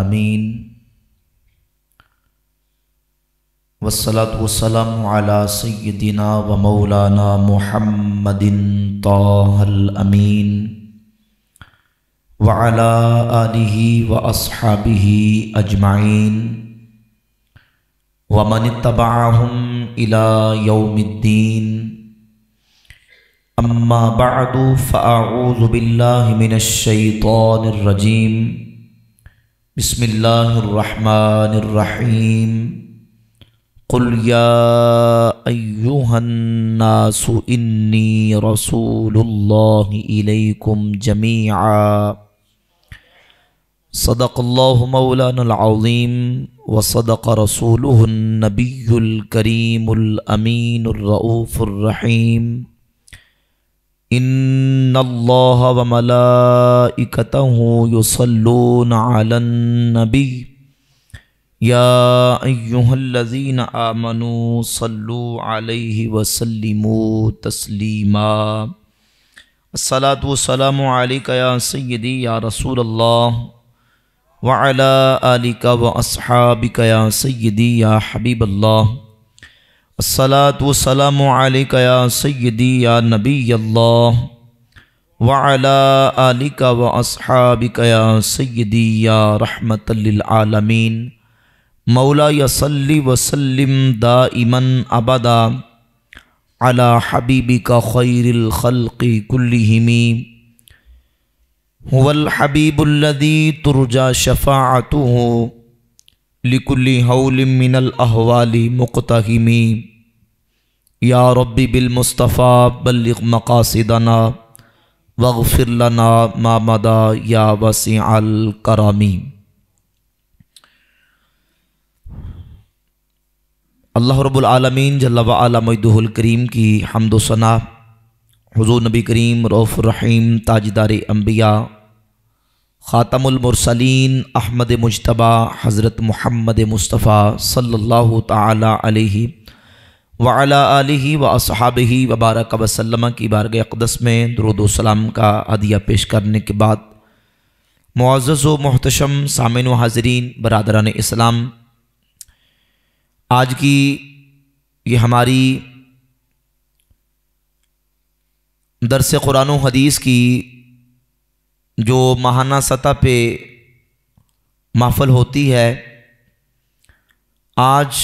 अमीन वसलात वसलम अला सयदिना व मौलाना मोहम्मदिन ताहल अमीन वला आलि व असहाबि अजमाइन वमन तबाहम इला यौमुद्दीन अम्मा बाद फ़ाऊज़ुबिल्लामिनशैतानरजीम बिस्मिल्लाहिर्रहमानिर्रहीम कुल या अय्युहन्नासु इन्नी रसूलुल्लाहि इलैकुम जमीआ صدق الله مولانا العظيم وصدق رسوله النبي الكريم الأمين الرؤوف الرحيم इन अल्लाह या आमनु सल्लु अलैहि तस्लिमा तस्लीमा अस्सलातु सैदी या या रसूल अल्लाह व अला आलिका व अस्हाबिका या सैदी या हबीबल्ला असलातम या सैदी या नबी अल्लाह वाला आलिका व असहाबिकया सैदी या रहमत आलमीन मौला यसली वसलम दाइमन अबदा अला हबीबी का खैरखलकी कुल्लिमी हुवल हबीबुल्लदी तुरजा शफ़ातु लिकुल्ली मिनल अहवाली मुकतमी या रब्बी मुस्तफ़ा बल्लिग मकासदना वगफिरलना मामदा या वसी करामी अल्लाह रबालमीन जल्लादुल करीम की हमदोसना हजू नबी करीम रऊफ़ रहीम ताजदार अम्बिया ख़ातमसलिन अहमद मुशतबा हज़रत महमद मुस्तफ़ा सल्ला तहि वही व ही वबारक वसलम की बारग अकदस में दरुदोसलाम का अदिया पेश करने के बाद मुआज़ व महतशम सामिन व हाजरीन बरदरान इस्लाम आज की ये हमारी दरस कुरान हदीस की जो माहाना सतह पे महफल होती है आज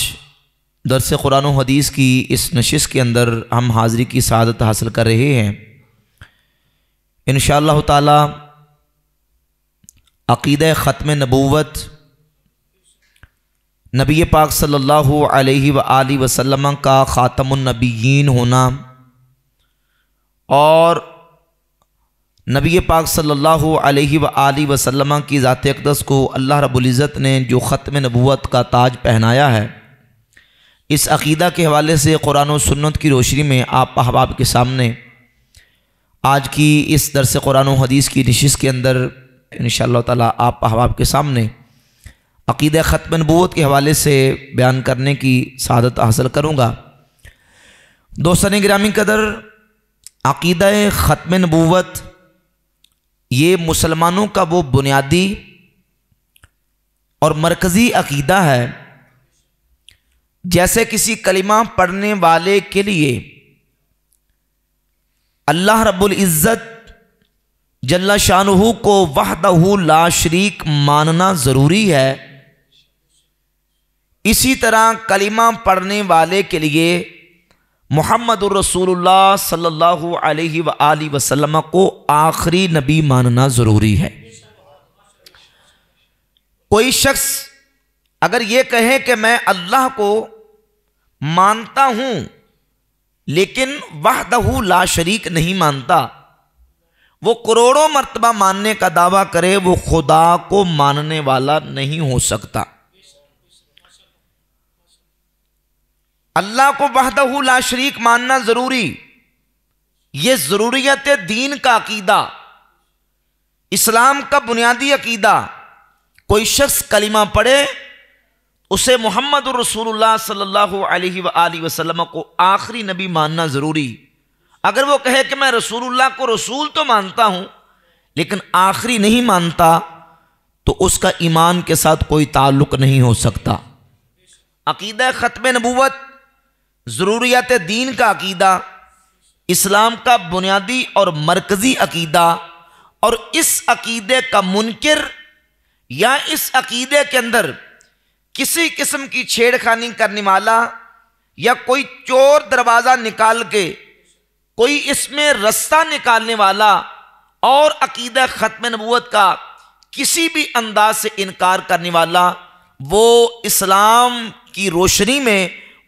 दरस कुरान हदीस की इस नशिश के अंदर हम हाज़री की सदत हासिल कर रहे हैं इन ताला अकीद ख़त्म नबूवत नबी पाक सल्लल्लाहु अलैहि सल्ला वसल्लम का ख़ातमनबीन होना और नबी पाक सल्लल्लाहु अलैहि सल्ला वसल्लम की ज़ात अकदस को अल्लाह रबुल्ज़त ने जो ख़त्म नबूत का ताज पहनाया है इस अकीदा के हवाले से कुरान और सुन्नत की रोशनी में आप अहबाब के सामने आज की इस दरस कुरान हदीस की नशिस के अंदर इन ताला आप अहबाब के सामने अकीद ख़त्म नबूत के हवाले से बयान करने की शादत हासिल करूँगा दोस्तान ग्रामी कदर अकीद ख़त्म नबूत ये मुसलमानों का वो बुनियादी और मरकज़ी अकीदा है जैसे किसी कलिमा पढ़ने वाले के लिए अल्लाह रब्बुल इज़्ज़त जल्ला शाहू को वहदहू ला शरीक मानना ज़रूरी है इसी तरह कलिमा पढ़ने वाले के लिए मोहम्मद रसूल सल्लल्लाहु को आखिरी नबी मानना ज़रूरी है कोई शख्स अगर ये कहे कि मैं अल्लाह को मानता हूँ लेकिन वह दहू ला शरीक नहीं मानता वो करोड़ों मरतबा मानने का दावा करे वो खुदा को मानने वाला नहीं हो सकता अल्लाह को वहदहू ला शरीक मानना ज़रूरी यह ज़रूरियत दीन का अकीदा इस्लाम का बुनियादी अकीदा कोई शख्स कलिमा पढ़े उसे मोहम्मद रसूलुल्लाह सल्लल्लाहु अलैहि वसल्लम को आखिरी नबी मानना ज़रूरी अगर वो कहे कि मैं रसूलुल्लाह को रसूल तो मानता हूँ लेकिन आखिरी नहीं मानता तो उसका ईमान के साथ कोई ताल्लुक नहीं हो सकता अकीदा ख़त्म नबूवत ज़रूरियात दीन का अकीदा इस्लाम का बुनियादी और मरकज़ी अकीदा और इस अकीदे का मुनकर या इस अकीदे के अंदर किसी किस्म की छेड़खानी करने वाला या कोई चोर दरवाज़ा निकाल के कोई इसमें रास्ता निकालने वाला और अकीदा ख़त्म नबूत का किसी भी अंदाज से इनकार करने वाला वो इस्लाम की रोशनी में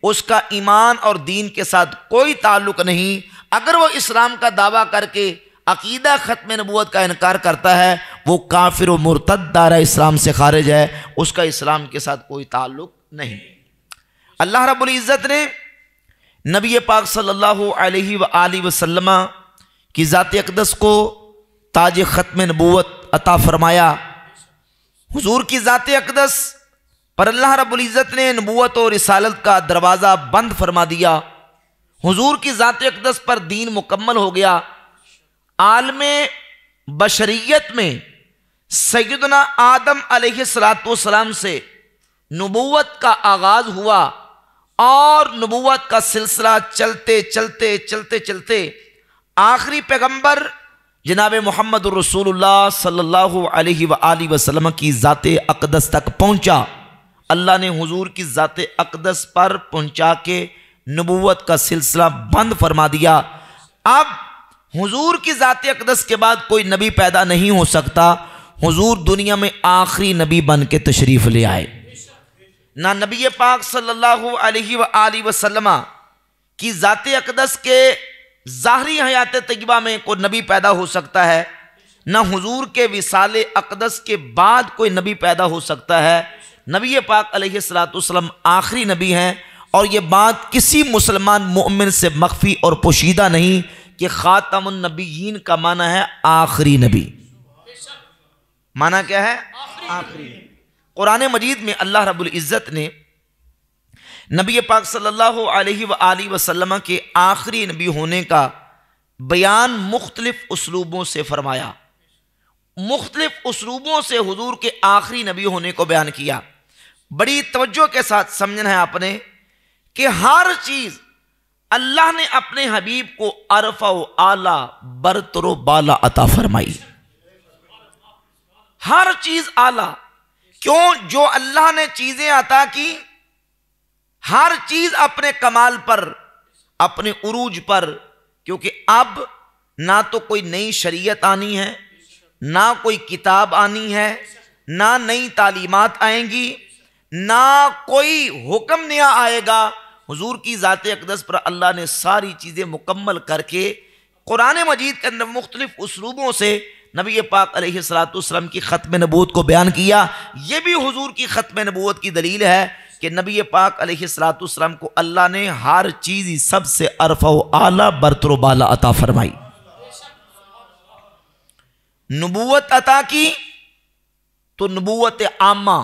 उसका ईमान और दीन के साथ कोई ताल्लुक नहीं अगर वो इस्लाम का दावा करके अकीदा ख़त्म नबूत का इनकार करता है वो काफिर व मुरतद दारा इस्लाम से खारिज है उसका इस्लाम के साथ कोई ताल्लुक नहीं अल्लाह रब्बुल इज़्ज़त ने नबी पाक सल्लल्लाहु अलैहि व की ज़ात अकदस को ताज ख़त्म नबूत अता फ़रमाया हुजूर की ज़ात अकदस पर अल्लाह इज़्ज़त ने नबूत और रिसालत का दरवाज़ा बंद फरमा दिया हुजूर की ज़ात अकदस पर दीन मुकम्मल हो गया आलम बशरीत में सैदना आदम सलाम से नबूत का आगाज़ हुआ और नबूत का सिलसिला चलते चलते चलते चलते आखिरी पैगम्बर जनाब मोहम्मद रसूलुल्लाह सल्लल्लाहु अलैहि वसल्लम की ज़ात अकदस तक पहुँचा अल्लाह ने हुजूर की ज़ात अकदस पर पहुंचा के नबूवत का सिलसिला बंद फरमा दिया अब हुजूर की ज़ात अकदस के बाद कोई नबी पैदा नहीं हो सकता हुजूर दुनिया में आखिरी नबी बन के तशरीफ़ ले आए ना नबी पाक सल्लल्लाहु अलैहि सल्ला वसल्लम की ज़ात अकदस के ज़ाहरी हयात तयबा में कोई नबी पैदा हो सकता है ना हुजूर के विसाले अकदस के बाद कोई नबी पैदा हो सकता है नबी पाक सलातम आखिरी नबी हैं और ये बात किसी मुसलमान मोमिन से मख्फी और पोशीदा नहीं कि ख़ातमनबीन का माना है आखिरी नबी माना क्या है आखिरी कुरान मजीद में अल्लाह रब्बुल इज़्ज़त ने नबी पाक सल्लल्लाहु अलैहि वसल्लम के आखिरी नबी होने का बयान मुख्तलिफ़ उसलूबों से फरमाया मुख्तलिफ उसूबों से हजूर के आखिरी नबी होने को बयान किया बड़ी तवज्जो के साथ समझना है आपने कि हर चीज़ अल्लाह ने अपने हबीब को अरफा आला बरतरो बाला अता फरमाई हर चीज आला क्यों जो अल्लाह ने चीजें अता की हर चीज अपने कमाल पर अपने उरूज पर क्योंकि अब ना तो कोई नई शरीयत आनी है ना कोई किताब आनी है ना नई तालीमत आएंगी ना कोई हुक्म नया आएगा हुजूर की ज़ात अकदस पर अल्लाह ने सारी चीज़ें मुकम्मल करके कुरान मजीद के अंदर मुख्तलिफ़ उसलूबों से नबी पाक सलाम की ख़त्म नबूत को बयान किया ये भी हुजूर की ख़त्म नबूत की दलील है कि नबी पाक सलाम को अल्लाह ने हर चीज़ सबसे अरफ़ आला बाला अता फरमाई नबूत अता की तो नबूत आमा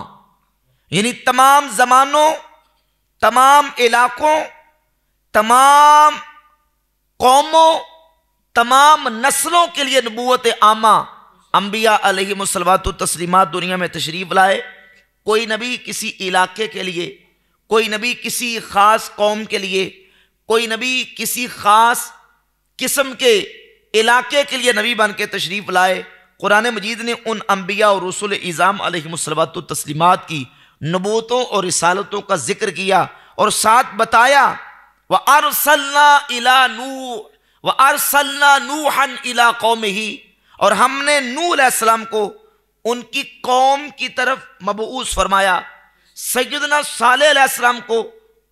यानी तमाम ज़मानों तमाम इलाकों तमाम कौमों तमाम नस्लों के लिए नबूत आमा अम्बिया अलहमसलवात तस्लिमत दुनिया में तशरीफ़ लाए कोई नबी किसी इलाके के लिए कोई नबी किसी ख़ास कौम के लिए कोई नबी किसी ख़ास किस्म के इलाके के लिए नबी बन के तशरीफ़ लाए कुरान मजीद ने उन अम्बिया और रसुल इज़ाम अलमसलत तस्लिमत की नबूतों और रसालतों का जिक्र किया और साथ बताया व अरसल्ला इला नू व अरसल्ला नूहन इला कौम ही और हमने नूसम को उनकी कौम की तरफ मबूस फरमाया सैदना सालम को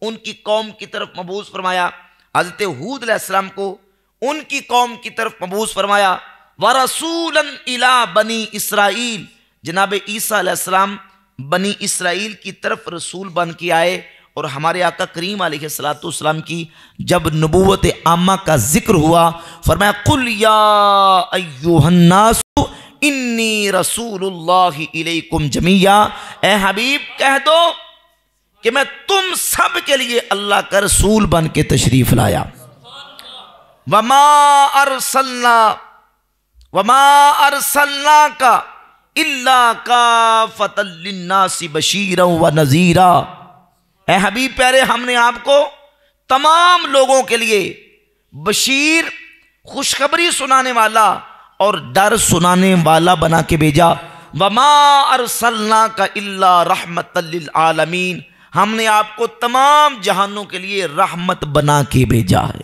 उनकी कौम की तरफ मबूस फरमाया हजरत हूद को उनकी कौम की तरफ मबूस फरमाया व इला बनी इसराइल जनाब ईसा बनी इसराइल की तरफ रसूल बन के आए और हमारे आका करीम सलाम की जब नबूत आमा का जिक्र हुआ फरमाया कुल यासु जमिया ए हबीब कह दो कि मैं तुम सब के लिए अल्लाह का रसूल बन के तशरीफ लाया वमा अरसल्ला अरसल्ला का बशीर व नज़ीरा हबीब प्यारे हमने आपको तमाम लोगों के लिए बशीर खुशखबरी सुनाने वाला और डर सुनाने वाला बना के भेजा वमा अरसल्ला का इल्ला रहमत आलमीन हमने आपको तमाम जहानों के लिए रहमत बना के भेजा है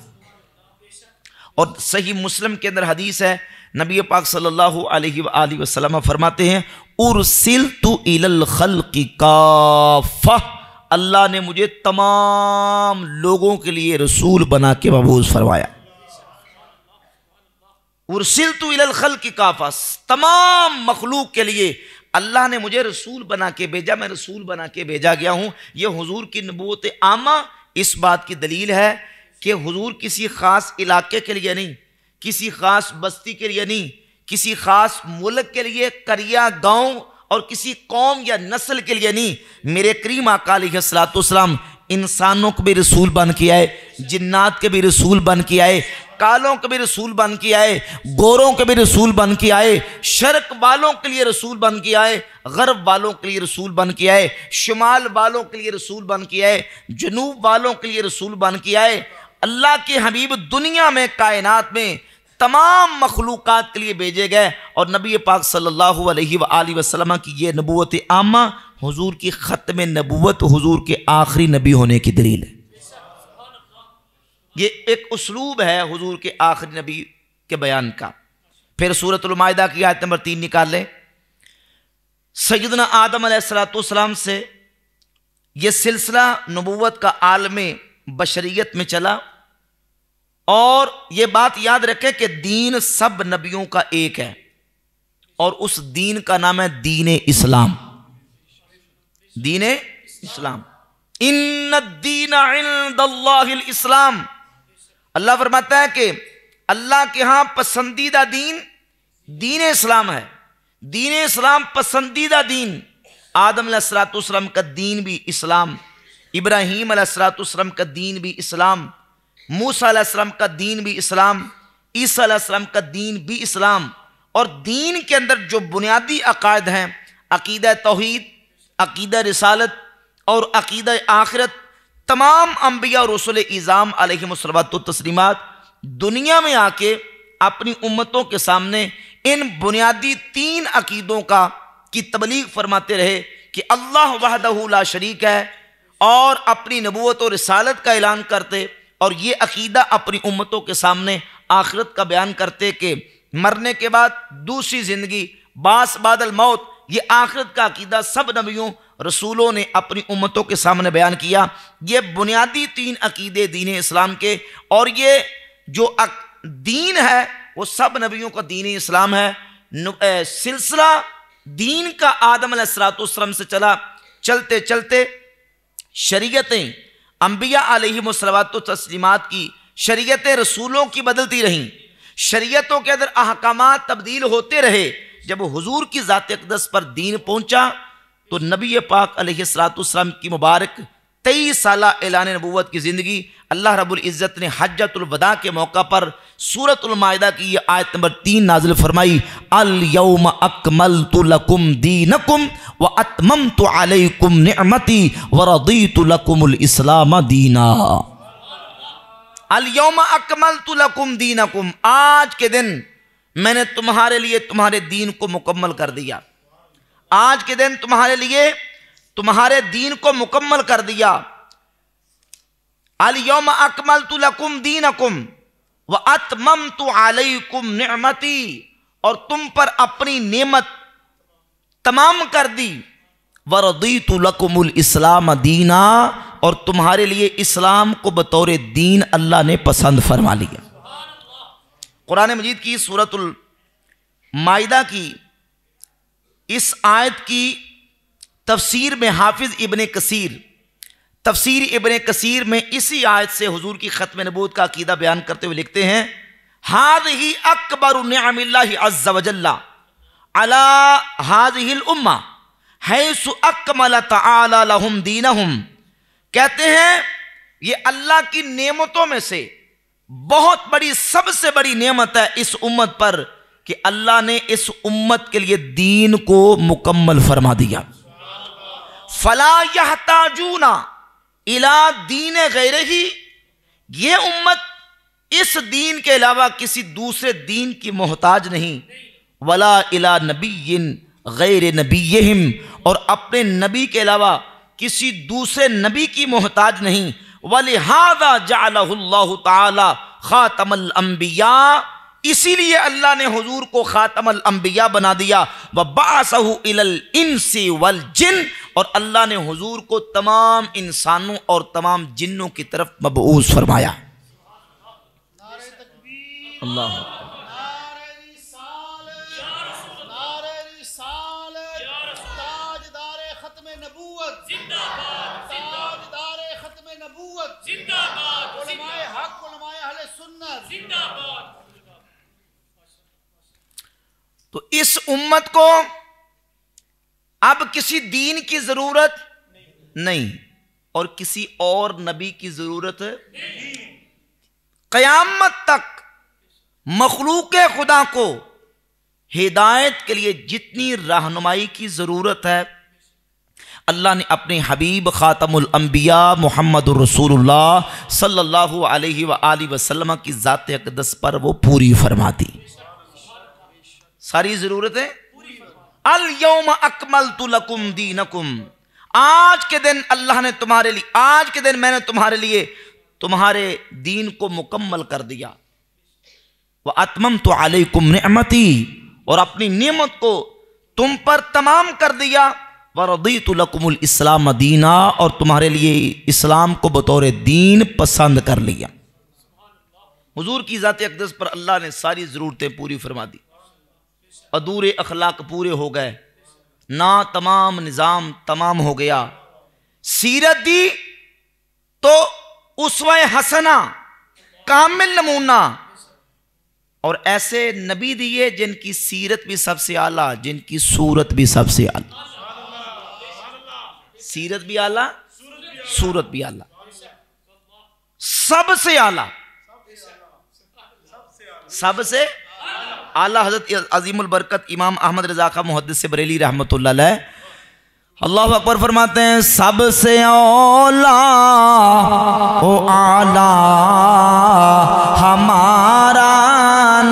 और सही मुस्लिम के अंदर हदीस है नबी पाक सल्लल्लाहु अलैहि वसल्लम फरमाते हैं उर्सिल तु इलल खल्की काफ़ा अल्लाह ने मुझे तमाम लोगों के लिए रसूल बना के मबूज फरमाया उर्सिल तु इलल खल्की काफ़ा तमाम मखलूक के लिए अल्लाह ने मुझे रसूल बना के भेजा मैं रसूल बना के भेजा गया हूं यह हुजूर की नबूत आमा इस बात की दलील है कि हुजूर किसी ख़ास इलाके के लिए नहीं किसी खास बस्ती के लिए नहीं किसी खास मुल्क के लिए करिया गांव और किसी कौम या नस्ल के लिए नहीं मेरे करीम अकालतम इंसानों को भी रसूल बन के आए जिन्नात के भी रसूल बन के आए कालों के भी रसूल बन के आए गोरों के भी रसूल बन के आए शर्क वालों के लिए रसूल बन के आए गर्व वालों के लिए रसूल बन के आए शुमाल वालों के लिए रसूल बन के आए जनूब वालों के लिए रसूल बन के आए अल्लाह के हबीब दुनिया में कायनात में तमाम मखलूक़ के लिए भेजे गए और नबी पाक सल्ला वसलम की यह नबूत आमा हजूर की ख़त्म नबूत हजूर के आखिरी नबी होने की दलील है ये एक उसलूब है हजूर के आखिरी नबी के बयान का फिर सूरतमायदा की आयत नंबर तीन निकाल लें सैदना आदम सलाम से यह सिलसिला नबूत का आलम बशरीत में चला और यह बात याद रखें कि दीन सब नबियों का एक है और उस दीन का नाम है दीन इस्लाम दीन इस्लाम इन दीन इस्लाम अल्लाह फरमाता है कि अल्लाह के यहां पसंदीदा दीन दीन इस्लाम है दीन इस्लाम पसंदीदा दीन आदम सलातम का दीन भी इस्लाम इब्राहिम सलातम का दीन भी इस्लाम मूसा का दीन भी इस्लाम ईसा का दीन भी इस्लाम और दीन के अंदर जो बुनियादी अकायद हैं अकीद तोहद अकीद रसालत और अकीद आखिरत तमाम अम्बिया रसुल इज़ाम अलहमसलत तस्लिमत दुनिया में आके अपनी उम्मतों के सामने इन बुनियादी तीन अकीदों का की तबलीग फरमाते रहे कि अल्लाह वहदहला शरीक है और अपनी नबूत और रसालत का ऐलान करते और ये अकीदा अपनी उम्मतों के सामने आखिरत का बयान करते कि मरने के बाद दूसरी ज़िंदगी बास बादल मौत ये आखिरत का अकीदा सब नबियों रसूलों ने अपनी उम्मतों के सामने बयान किया ये बुनियादी तीन अकीदे दीन इस्लाम के और ये जो अक, दीन है वो सब नबियों का दीन इस्लाम है सिलसिला दीन का आदम सलाम से चला चलते चलते शरीयतें अम्बिया आलहीमसलवात तस्लिमत की शरीत रसूलों की बदलती रहीं शरीतों के अंदर अहकाम तब्दील होते रहे जब हजूर की ज़ात अकदस पर दीन पहुंचा तो नबी पाक सलाम की मुबारक तेईस साल एलान नबूत की ज़िंदगी अल्लाह रब्बुल इज़्ज़त ने वदा के मौका पर सूरतुलमादा की ये आयत नंबर तीन नाजिल फरमाई अल यौम अकमल तुलकुम दीनकुम व अतमम तो अलकुम नमती व रदी तुलकुमल इस्लाम दीना अलयोम अकमल तुलकुम दीनकुम आज के दिन मैंने तुम्हारे लिए तुम्हारे दीन को मुकम्मल कर दिया आज के दिन तुम्हारे लिए तुम्हारे दीन को मुकम्मल कर दिया अलियम अकमल तो दीन अकुम व अतमम तो आलकुम नमती और तुम पर अपनी नेमत तमाम कर दी वरदी तो इस्लाम दीना और तुम्हारे लिए इस्लाम को बतौर दीन अल्लाह ने पसंद फरमा लिया कुरान मजीद की सूरतुल मायदा की इस आयत की तफसीर में हाफिज इबन कसीर तफसीर इबन कसीर में इसी आयत से हजूर की ख़त्म नबूत का अकीदा बयान करते हुए लिखते हैं हाद ही अकबर अला उम्मा है सुअकमल दीन हम कहते हैं ये अल्लाह की नेमतों में से बहुत बड़ी सबसे बड़ी नेमत है इस उम्मत पर कि अल्लाह ने इस उम्मत के लिए दीन को मुकम्मल फरमा दिया फला यह ताजूना इला दीन गैर ही ये उम्मत इस दीन के अलावा किसी दूसरे दीन की मोहताज नहीं वला इला नबी गैर नबीम और अपने नबी के अलावा किसी दूसरे नबी की मोहताज नहीं वलिहादा जाला तमल अम्बिया इसीलिए अल्लाह ने हुजूर को ख़ातमल अंबिया बना दिया व बासहसी वल जिन और अल्लाह ने हुजूर को तमाम इंसानों और तमाम जिन्नों की तरफ मबूस फरमाया अल्लाह जिंदाबाद तो इस उम्मत को अब किसी दीन की जरूरत नहीं, नहीं। और किसी और नबी की जरूरत कयामत तक मखलूक खुदा को हिदायत के लिए जितनी रहनुमाई की ज़रूरत है अल्लाह ने अपने हबीब ख़ातमुल मोहम्मद रसूल सल्ला वसलम की ज़ात अकदस पर वो पूरी फरमा दी सारी जरूरतें अल यौम अकमल तुलकुम नकुम आज के दिन अल्लाह ने तुम्हारे लिए आज के दिन मैंने तुम्हारे लिए तुम्हारे दीन को मुकम्मल कर दिया वह आत्मम तो आलकुम नमती और अपनी नियमत को तुम पर तमाम कर दिया वरदीतुलकुमुल इस्लाम दीना और तुम्हारे लिए इस्लाम को बतौर दीन पसंद कर लिया हुजूर की ज़ात अकदस पर अल्लाह ने सारी ज़रूरतें पूरी फरमा दी अधूरे अखलाक पूरे हो गए ना तमाम निज़ाम तमाम हो गया सीरत दी तो उसवा हसना कामिल नमूना और ऐसे नबी दिए जिनकी सीरत भी सबसे आला जिनकी सूरत भी सबसे आला सीरत भी आला सूरत भी आला सबसे आला सबसे आला हज़रत बरकत इमाम अहमद रजा का मुहदस बरेली रहमत अल्लाह अकबर फरमाते हैं सबसे ओला ओ आला हमारा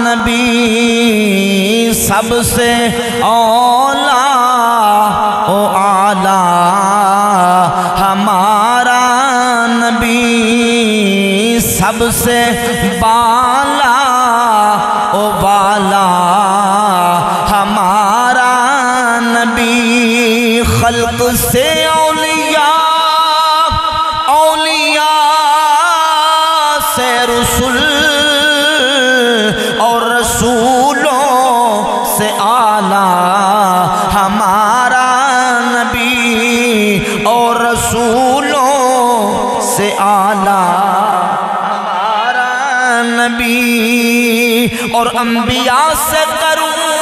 नबी सबसे ओला और अम्बिया से करूं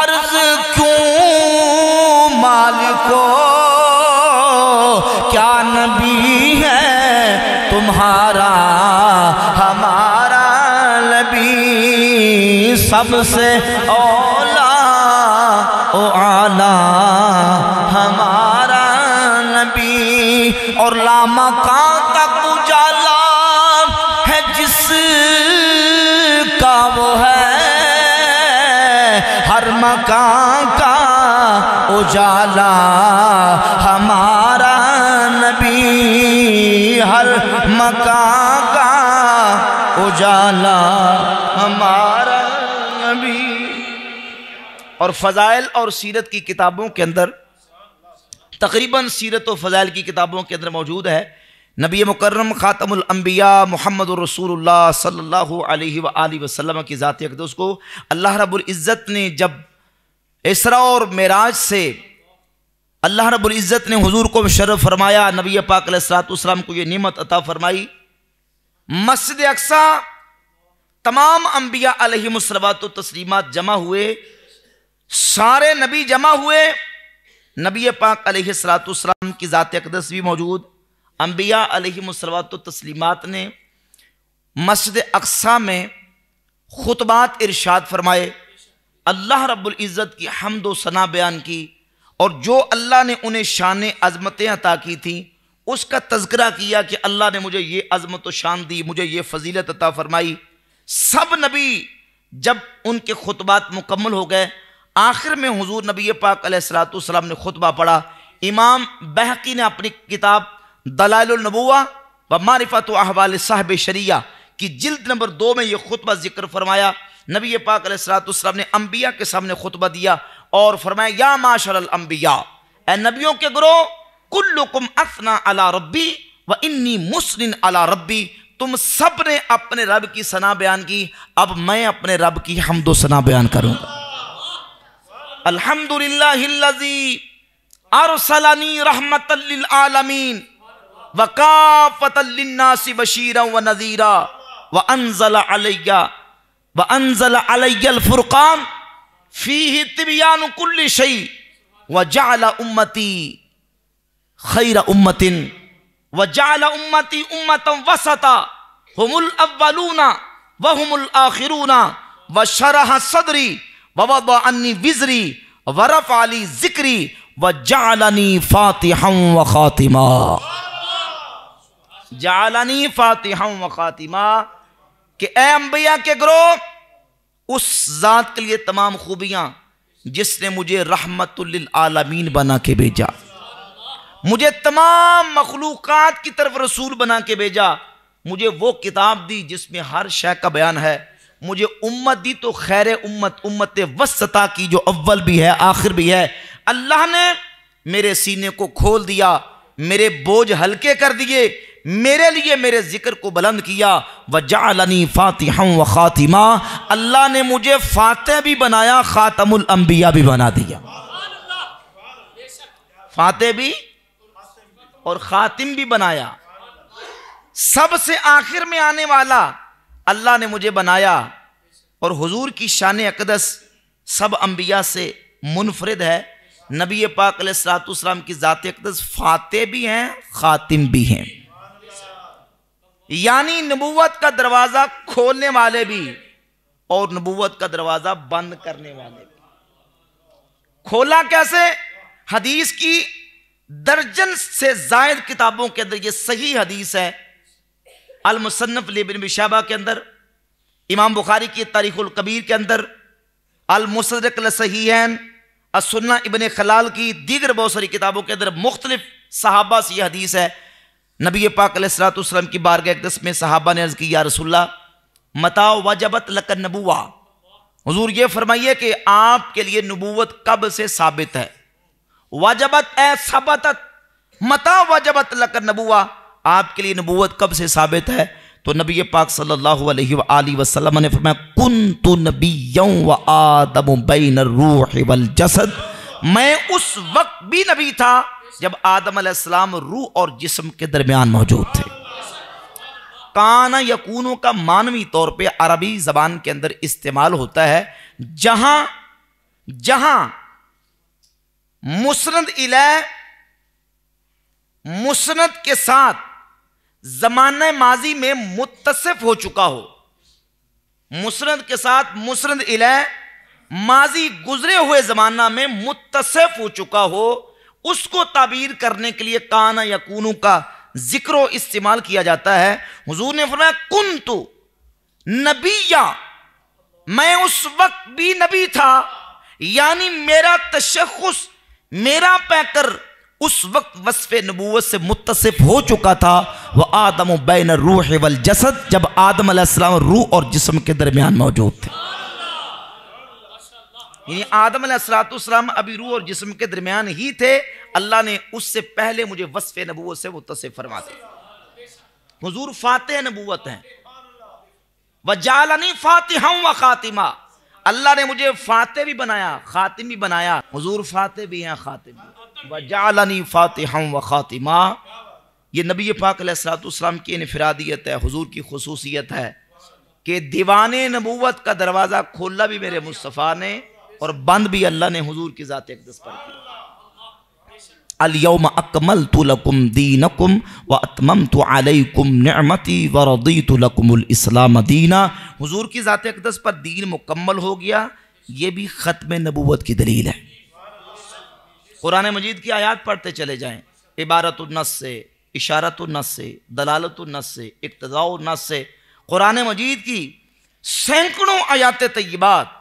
अर्ज क्यों मालिको क्या नबी है तुम्हारा हमारा नबी सबसे का उजाला हमारा नबी हर मका का उजाला हमारा नबी और फ़ज़ाइल और सीरत की किताबों के अंदर तकरीबन सीरत और फ़ज़ाइल की किताबों के अंदर मौजूद है नबी मुकर्रम ख़ातमबिया मोहम्मद रसूल सल्ला वसम की ज़ात अकदस को अल्लाह रबुल्ज़त ने जब इसरा और मेराज से अल्लाह रब्बुल इज़्ज़त ने हुजूर को शरफ फरमाया नबी पाक को ये निमत अता फरमाई मस्जिद अक्सा तमाम अम्बिया अलहमसलवात तस्लीमत जमा हुए सारे नबी जमा हुए नबी पाक अलहलाम की ज़ात अकदस भी मौजूद अम्बिया अलहमसलवात तस्लीमत ने मस्जिद अक्सा में खुतबात इरशाद फरमाए अल्लाह रब्बुल इज़्ज़त की हमदो सना बयान की और जो अल्लाह ने उन्हें शान अजमतें अता की थी उसका तस्करा किया कि अल्लाह ने मुझे ये अजमत व शान दी मुझे ये फजीलत अता फरमाई सब नबी जब उनके खुतबात मुकम्मल हो गए आखिर में हजूर नबी पाक सलाम ने खुतबा पढ़ा इमाम बहकी ने अपनी किताब दलालनबुआ व मारिफत अहवाल साहब शरिया की जिल्द नंबर दो में यह खुतबा जिक्र फरमाया नबी पाक सलाम ने अम्बिया के सामने खुतबा दिया और फरमाया या माशर अम्बिया ए नबियों के ग्रोह कुल्लुकुम असना अला रब्बी व इन्नी मुस्लिन अला रब्बी तुम सब ने अपने रब की सना बयान की अब मैं अपने रब की हमदो सना बयान करूंगा अल्हम्दुलिल्लाहिल्लज़ी अरसलनी रहमतल आलमीन वकाफतल लिन्नासी बशीरा व नज़ीरा व अनज़ल अलैया وأنزل علي الفرقان فيه تبيان كل شيء وجعل أمتي خير أمة وجعل أمتي أمة وسطا هم الأولون وهم الآخرون وشرح صدري ووضع عني وزري ورفع لي ذكري وجعلني فاتحا وخاتما جعلني فاتحا وخاتما कि ए अम्बिया के ग्रोह उस ज़ात के लिए तमाम खूबियां जिसने मुझे रहमतुल्लिलआलमीन बना के भेजा मुझे तमाम मखलूक की तरफ रसूल बना के भेजा मुझे वो किताब दी जिसमें हर शय का बयान है मुझे उम्मत दी तो खैर उम्मत उम्मत वसता की जो अव्वल भी है आखिर भी है अल्लाह ने मेरे सीने को खोल दिया मेरे बोझ हल्के कर दिए मेरे लिए मेरे ज़िक्र को बुलंद किया वजालनी फ़ातिह व ख़ातिमा अल्लाह ने मुझे फ़ातह भी बनाया ख़ातमुल अंबिया भी बना दिया फ़ातह भी और ख़ातिम भी बनाया सबसे आखिर में आने वाला अल्लाह ने मुझे बनाया और हुजूर की शान अकदस सब अंबिया से मुनफरद है नबी पाक की ज़ात अकदस फ़ातह भी हैं ख़ातिम भी हैं यानी नबूवत का दरवाजा खोलने वाले भी और नबूवत का दरवाजा बंद करने वाले भी खोला कैसे हदीस की दर्जन से जायद किताबों के अंदर यह सही हदीस है अलमुसन्फ लेबिन बिशाबा के अंदर इमाम बुखारी की तारीखुल कबीर के अंदर अलमुसरक सहीन असन्ना इबन खलाल की दीगर बहुत सारी किताबों के अंदर मुख्तलिफ सहाबा से यह हदीस है नबी पाक सलातम की बारगह अकदस में साहबा ने अर्ज़ की या रसुल्ला मताओ वजबत लकर नबुआ हजूर ये फरमाइए कि आपके लिए नबूवत कब से साबित है वजबत ए सबतत मता वजबत लकर नबुआ आपके लिए नबूवत कब से साबित है तो नबी पाक सल्लल्लाहु अलैहि वसल्लम ने फरमाया कुन तो नबी व आदम बैन रूह वल जसद मैं उस वक्त भी नबी था जब आदम आदम रूह और जिस्म के दरमियान मौजूद थे काना यकूनों का मानवी तौर पे अरबी ज़बान के अंदर इस्तेमाल होता है जहां जहां मुसनद इलाह मुसनद के साथ जमान माजी में मुतसफ हो चुका हो मुसरत के साथ मुसरद इला माजी गुजरे हुए जमाना में मुतसिफ हो चुका हो उसको ताबीर करने के लिए काना या कूनू का जिक्र इस्तेमाल किया जाता है हुजूर ने फरमाया कुन तो नबीया मैं उस वक्त भी नबी था यानी मेरा तशखस मेरा पैकर उस वक्त वसफ़ नबूत से मुतसिफ हो चुका था वह आदम बैन रूह वल जसद जब आदम रूह और जिसम के दरमियान मौजूद थे यानी आदम असलातम अभी रूह और जिसम के दरमियान ही थे अल्लाह ने उससे पहले मुझे वसफ़ नबूत से मुतसफ़ फरमा थे हजूर फ़ातह नबूत हैं वजालनी फ़ातिहा व ख़ातिमा अल्लाह ने मुझे फ़ातह भी बनाया ख़ातिम भी बनाया हजूर फ़ातह भी हैं ख़ातिम भी वजालनी फ़ातिहा व ख़ातिमा ये नबी पाक सलाम की इनफरादियत है हजूर की खसूसियत है कि दीवान नबूत का दरवाज़ा खोला भी मेरे मुस्तफ़ा ने और बंद भी अल्लाह ने हुजूर की ज़ात अकदस पर किया अकमल तुलकुम दीनकुम व अतमम तो अलकुम नमती व रदी तुलकुमलाम दीना हुजूर की ज़ात अकदस पर दीन मुकम्मल हो गया ये भी ख़त्म नबूत की दलील है कुरान मजीद की आयात पढ़ते चले जाएँ इबारतनस से इशारतनस से दलालतनस से नस से कुरान मजीद की सैकड़ों आयात तयबात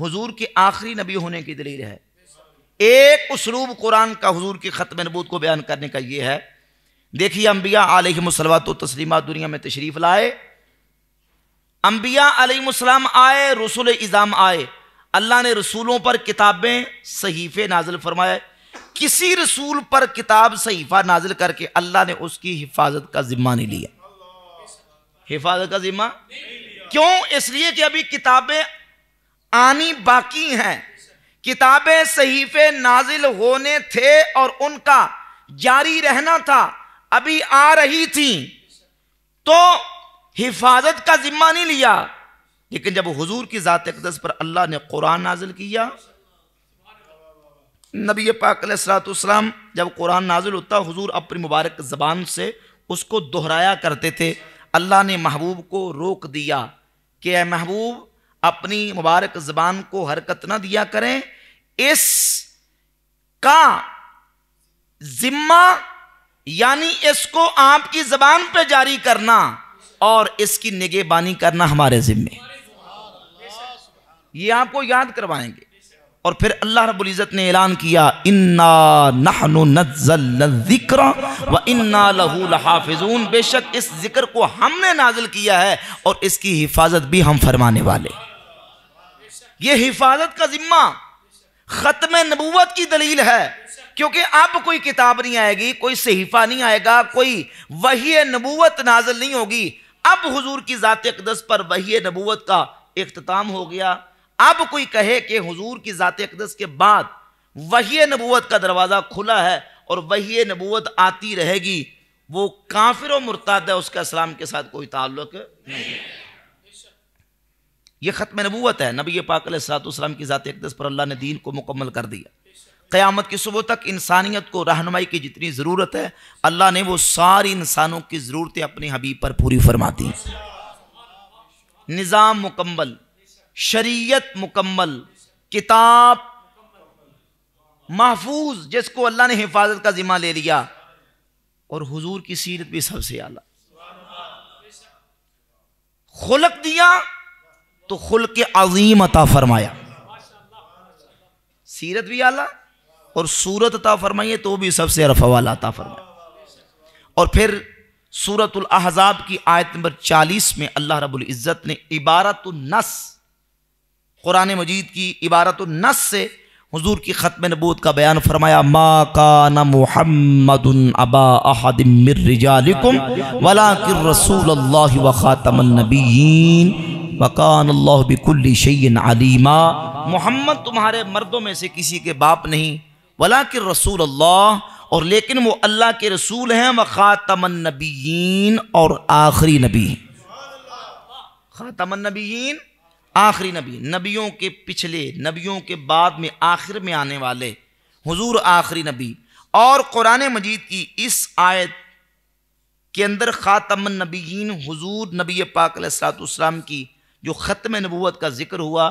हुजूर के आखिरी नबी होने की दलील है एक उसलूब कुरान का हुजूर की ख़त्म नबूत को बयान करने का यह है देखिए अंबिया अम्बिया तो तस्लिमा दुनिया में तशरीफ़ लाए अम्बिया आलमसलाम आए रसूल इज़ाम आए अल्लाह ने रसूलों पर किताबें सहीफ़े नाजिल फरमाए किसी रसूल पर किताब सहीफ़ा नाजिल करके अल्लाह ने उसकी हिफाजत का ज़िम्मा नहीं लिया हिफाजत का ज़िम्मा क्यों इसलिए कि अभी किताबें आनी बाकी हैं किताबें सहीफे नाजिल होने थे और उनका जारी रहना था अभी आ रही थी तो हिफाजत का जिम्मा नहीं लिया लेकिन जब हुजूर की ज़ात अकदस पर अल्लाह ने कुरान नाजिल किया नबी पाक जब कुरान नाजिल होता हुजूर अपनी मुबारक ज़बान से उसको दोहराया करते थे अल्लाह ने महबूब को रोक दिया कि महबूब अपनी मुबारक जबान को हरकत ना दिया करें इस का जिम्मा यानी इसको आपकी जबान पे जारी करना और इसकी निगेबानी करना हमारे जिम्मे ये आपको याद करवाएंगे और फिर अल्लाह रब्बुल इज़्ज़त ने ऐलान किया इन्ना नहनु नज़्ज़लना व इन्ना लहू लहाफिजून बेशक इस जिक्र को हमने नाजिल किया है और इसकी हिफाजत भी हम फरमाने वाले ये हिफाजत का जिम्मा ख़त्म नबूवत की दलील है क्योंकि अब कोई किताब नहीं आएगी कोई सहीफ़ा नहीं आएगा कोई वही नबूवत नाजल नहीं होगी अब हुजूर की ज़ात अकदस पर वही नबूवत का अख्ताम हो गया अब कोई कहे कि हुजूर की ज़ात अकदस के बाद वही नबूवत का दरवाज़ा खुला है और वही नबूवत आती रहेगी वो काफिर और मुर्ताद है उसका इस्लाम के साथ कोई ताल्लुक नहीं ये ख़त्म नबूत है नबी पाक सलाम की ज़ात अकदस पर अल्लाह ने दीन को मुकम्मल कर दिया क़यामत की सुबह तक इंसानियत को रहनमाई की जितनी ज़रूरत है अल्लाह ने वो सारी इंसानों की ज़रूरतें अपने हबीब पर पूरी फरमा दी निज़ाम मुकम्मल शरीयत मुकम्मल किताब महफूज जिसको अल्लाह ने हिफाजत का ज़िम्मा ले लिया और हुजूर की सीरत भी सबसे आला खुलक दिया तो खुल के अजीम अता फरमाया सीरत भी आला और सूरत अता फरमाइए तो भी सबसे अरफा वाला अता फरमाया और फिर सूरत अहज़ाब की आयत नंबर 40 में अल्लाह रब्बुल इज़्ज़त ने इबारत नस कुरान मजीद की इबारत नस से हजूर की ख़त्म नबूत का बयान फरमाया मा कान मोहम्मद अबा वला रसूल व ख़ातमनबीन वकान अल्लाह बिकुल्ली शैन अलीमा मोहम्मद तुम्हारे मर्दों में से किसी के बाप नहीं वला कि रसूल अल्लाह और लेकिन वो अल्लाह के रसूल हैं व नबीन और आखिरी नबी नबीन आखिरी नबी नबियों के पिछले नबियों के बाद में आखिर में आने वाले हुजूर आखिरी नबी और कुरान मजीद की इस आयत के अंदर नबीन हुजूर नबी पाक सलाम की जो ख़त्म नबूत का जिक्र हुआ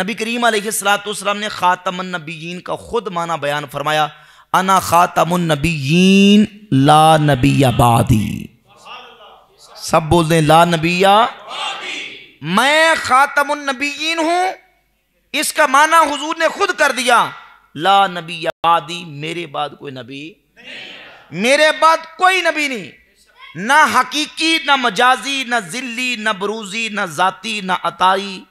नबी करीम सलातम ने ख़ातमन नबीन का ख़ुद माना बयान फरमाया अना ख़ातमन नबीन ला नबी आबादी सब बोल दें ला नबिया मैं ख़ातमन नबीन हूँ इसका माना हुजूर ने खुद कर दिया ला नबी आबादी मेरे बाद कोई नबी मेरे बाद कोई नबी नहीं ना हकीकी ना मजाजी ना जिल्ली ना बरूजी ना जाती ना अताई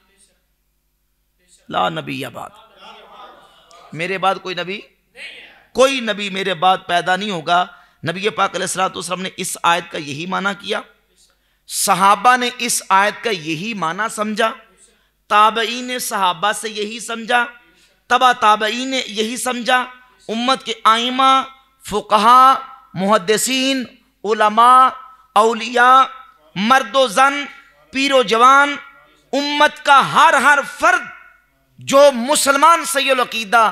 ला नबी या बात मेरे बाद कोई नबी कोई नबी मेरे बाद पैदा नहीं होगा नबी पाक सलाम ने इस आयत का यही माना किया सहाबा ने इस आयत का यही माना समझा ताबई ने सहाबा से यही समझा तबा ताबई ने यही समझा उम्मत के आइमा फुकहा मुहदसिन उलमा अलिया मर्दो जन पीरो जवान उम्मत का हर हर फर्द जो मुसलमान सैदा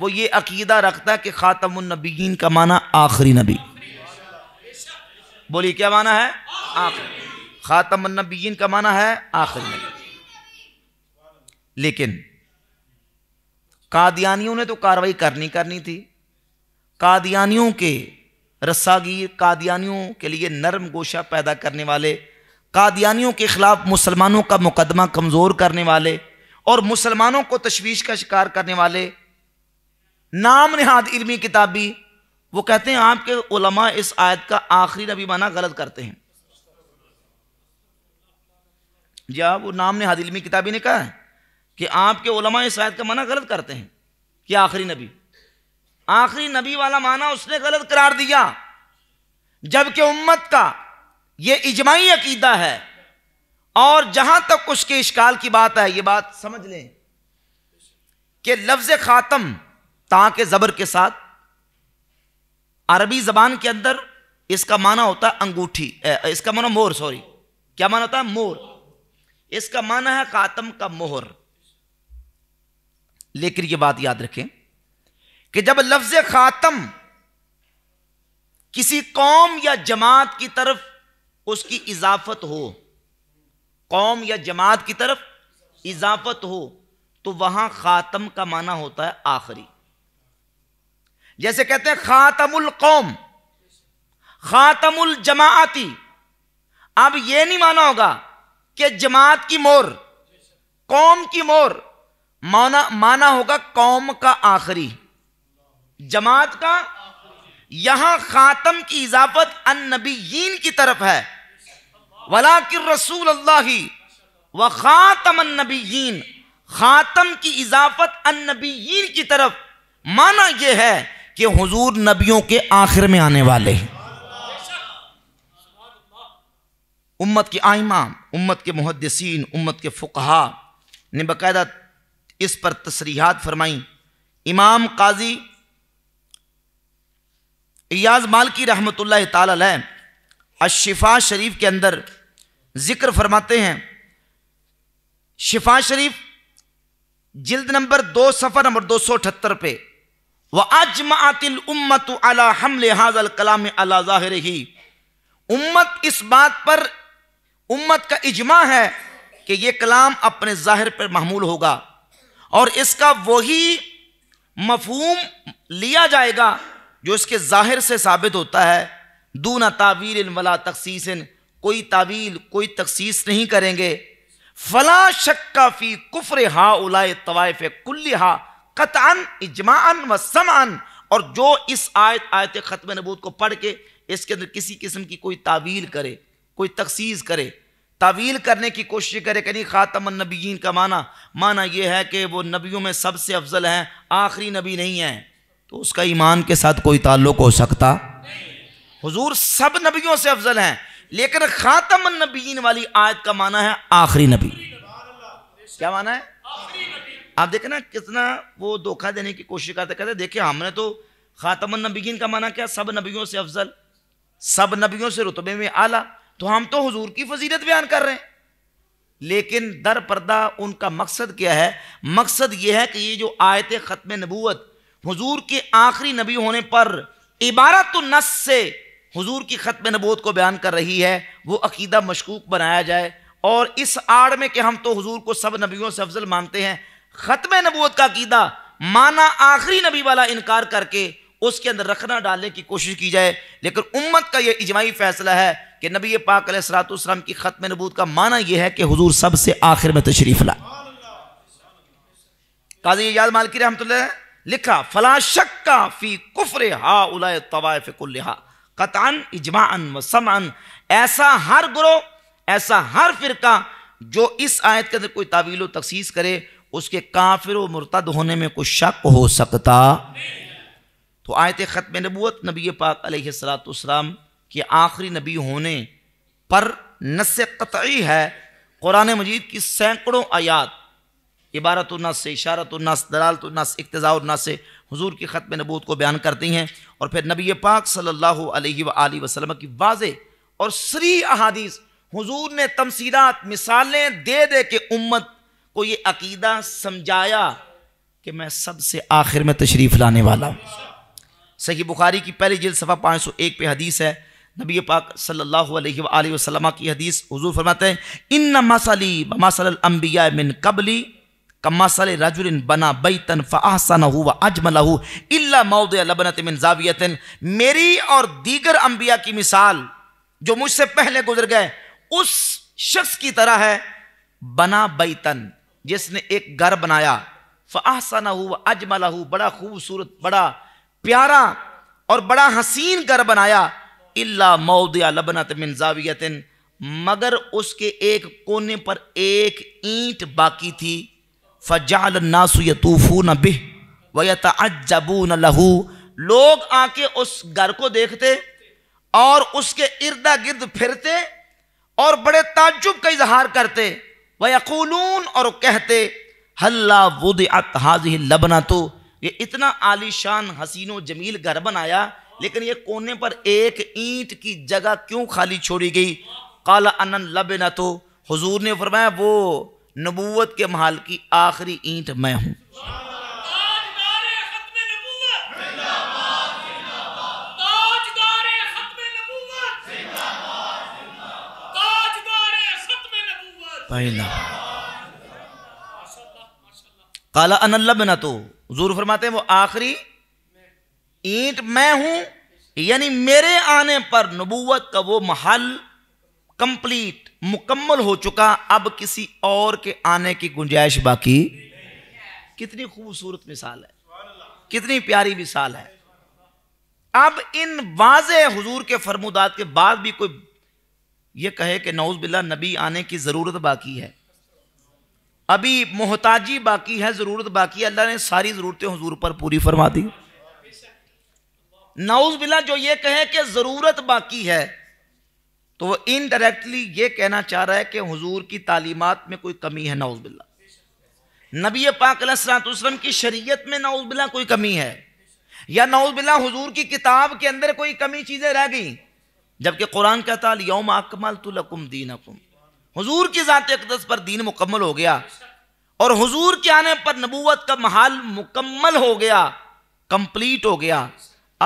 वो ये अकीदा रखता है कि ख़ातमनबीन का माना आखिरी नबी बोलिए क्या माना है आखिरी ख़ातमनबीन का माना है आखिरी नबी लेकिन कादियानियों ने तो कार्रवाई करनी करनी थी कादियानियों के रस्सागीर कादियानियों के लिए नरम गोशा पैदा करने वाले कादियानियों के ख़िलाफ़ मुसलमानों का मुकदमा कमज़ोर करने वाले और मुसलमानों को तशवीश का शिकार करने वाले नाम नहाद इलमी किताबी वो कहते हैं आपके उलमा इस आयत का आखिरी नबी माना गलत करते हैं जी हाँ, वो नाम नहाद इलमी किताबी ने कहा है कि आपके उलमा इस आयत का माना गलत करते हैं कि आखिरी नबी आखिरी नबी वाला माना उसने गलत करार दिया जबकि उम्मत का यह इजमाही अकीदा है और जहां तक उसके इश्काल की बात है यह बात समझ लें कि लफ्ज खातम ता के जबर के साथ अरबी जबान के अंदर इसका माना होता है अंगूठी इसका माना मोर सॉरी क्या माना होता है मोर इसका माना है खातम का मोहर लेकिन यह बात याद रखें कि जब लफ्ज खातम किसी कौम या जमात की तरफ उसकी इजाफत हो कौम या जमात की तरफ इजाफत हो तो वहां खातम का माना होता है आखिरी जैसे कहते हैं खातमुल कौम खातमुल जमाती अब यह नहीं माना होगा कि जमात की मोर कौम की मोर माना माना होगा कौम का आखिरी जमात का यहां खातम की इजाफत अन नबीन की तरफ है वला कि रसूल अल्लाह व ख़ातम नबी ख़ातम की इजाफत अन नबी की तरफ माना यह है कि हुजूर नबियों के आखिर में आने वाले हैं उम्मत के आइमा उम्मत के मुहदसिन उम्मत के फ़ुकहा ने बाकायदा इस पर तसरीहत फरमाई इमाम काजी इयाज मालकी रहमत ला तशिफ़ा शरीफ के अंदर ज़िक्र फरमाते हैं शिफा शरीफ जिल्द नंबर दो सफ़र नंबर दो सौ अठहत्तर पे व अजमातिल उम्मत अला हमल हाजल कलाम अला ज़ाहिर ही उम्मत इस बात पर उम्मत का इजमा है कि यह कलाम अपने ज़ाहिर पर महमूल होगा और इसका वही मफहूम लिया जाएगा जो इसके ज़ाहिर से साबित होता है दूना तावील वला तखसीस कोई तावील कोई तखसीस नहीं करेंगे फला शक्का फी कुफर हा उलाए तवायफ कुल्ली हा कतान इजमान व समान और जो इस आयत आयत ख़त्म नबूत को पढ़ के इसके अंदर किसी किस्म की कोई तावील करे कोई तखसीस करे तावील करने की कोशिश करे कहीं खातम नबीन का माना माना यह है कि वो नबियों में सबसे अफजल हैं आखिरी नबी नहीं हैं तो उसका ईमान के साथ कोई ताल्लुक हो सकता हुजूर सब नबियों से अफजल हैं लेकिन खातम नबीन वाली आयत का माना है आखिरी नबी क्या माना है आप देखें ना कितना वो धोखा देने की कोशिश करते कहते देखिए हमने तो खातम नबीन का माना क्या सब नबियों से अफजल सब नबियों से रुतबे में आला तो हम तो हुजूर की फजीलत बयान कर रहे हैं लेकिन दर पर्दा उनका मकसद क्या है मकसद यह है कि ये जो आयत ख़त्म नबूत हुजूर के आखिरी नबी होने पर इबारत नस से हुजूर की ख़त्म नबूत को बयान कर रही है वो अकीदा मशकूक बनाया जाए और इस आड़ में कि हम तो हुजूर को सब नबियों से अफजल मानते हैं ख़त्म नबूत का अकीदा माना आखिरी नबी वाला इनकार करके उसके अंदर रखना डालने की कोशिश की जाए लेकिन उम्मत का यह इजमाही फैसला है कि नबी पाक सलातम की ख़त्म नबूत का माना यह है कि हजूर सबसे आखिर में तशरीफ़ ला काजी याद मालकी रहमत लिखा फला फी कुफर हा उलाय तवायफ लिहा कतान इजमान व समन ऐसा हर गुरो ऐसा हर फिरका जो इस आयत के अंदर कोई तावील तखसीस करे उसके काफिर व मुर्तद होने में कोई शक हो सकता तो आयत ख़त्म नबूत नबी पाक सलाम के आखिरी नबी होने पर नस्य कतई है कुरान मजीद की सैकड़ों आयात इबारतुलनस से इशारतुलनस इकतज़ा इकतज़ाउलनस से हुजूर की ख़त्म नबूत को बयान करती हैं और फिर नबी पाक सल्लल्लाहु अलैहि सल्ला वसल्लम की वाज और सरी अहादीस हुजूर ने तमसीलात मिसालें दे दे के उम्मत को ये अकीदा समझाया कि मैं सबसे आखिर में तशरीफ़ लाने वाला हूँ सही बुखारी की पहली जल सफ़ा पाँच सौ एक पे हदीस है नबी पाक सल्लल्लाहु अलैहि वसल्लम की हदीस हुजूर फरमाते हैं इन मसली मसल अम्बिया मिन कबली कमासले रजुलिन बना बैतन फ़ाहसन हु व अजमला हु इल्ला मौद लबनत मिन जावियतिन मेरी और दीगर अम्बिया की मिसाल जो मुझसे पहले गुजर गए उस शख्स की तरह है बना बैतन जिसने एक घर बनाया फ़ाहसन हु व अजमला हु बड़ा खूबसूरत बड़ा प्यारा और बड़ा हसीन घर बनाया इल्ला मौद लबनत मिन जावियतिन मगर उसके एक कोने पर एक ईंट बाकी थी फ़जाल नासु यतूफ़ून बिह न लहू लोग आके उस घर को देखते और उसके इर्दा गिर्द फिरते और बड़े ताजुब का इजहार करते व और कहते हल्ला वुद हाजी लबना तो ये इतना आलिशान हसीनो जमील घर बनाया लेकिन ये कोने पर एक ईंट की जगह क्यों खाली छोड़ी गई काला अनन लबना तो हजूर ने फरमाया वो नबूवत के महल की आखिरी ईंट मैं हूँ काला अनल्ला बना तो जोर फरमाते हैं वो आखिरी ईंट मैं हूं यानी मेरे आने पर नबूवत का वो महल कंप्लीट मुकम्मल हो चुका अब किसी और के आने की गुंजाइश बाकी कितनी खूबसूरत मिसाल है कितनी प्यारी मिसाल है अब इन वाज हजूर के फरमुदात के बाद भी कोई यह कहे कि नौज बिल्ला नबी आने की ज़रूरत बाकी है अभी मोहताजी बाकी है ज़रूरत बाकी है अल्लाह ने सारी ज़रूरतें हजूर पर पूरी फरमा दी नौज बिल्ला जो ये कहे कि ज़रूरत बाकी है तो वो इनडायरेक्टली ये कहना चाह रहा है कि हुजूर की तालीमत में कोई कमी है नाउजबिल्ला नबी पाक सलाम की शरीयत में नाउजबिल्ला कोई कमी है या नाउजबिल्ला हुजूर की किताब के अंदर कोई कमी चीज़ें रह गई जबकि कुरान कहता योम अकमल तुलकुम दीन अकुम हजूर की ज़ात अकदस पर दीन मुकम्मल हो गया और हुजूर के आने पर नबूवत का महाल मुकम्मल हो गया कंप्लीट हो गया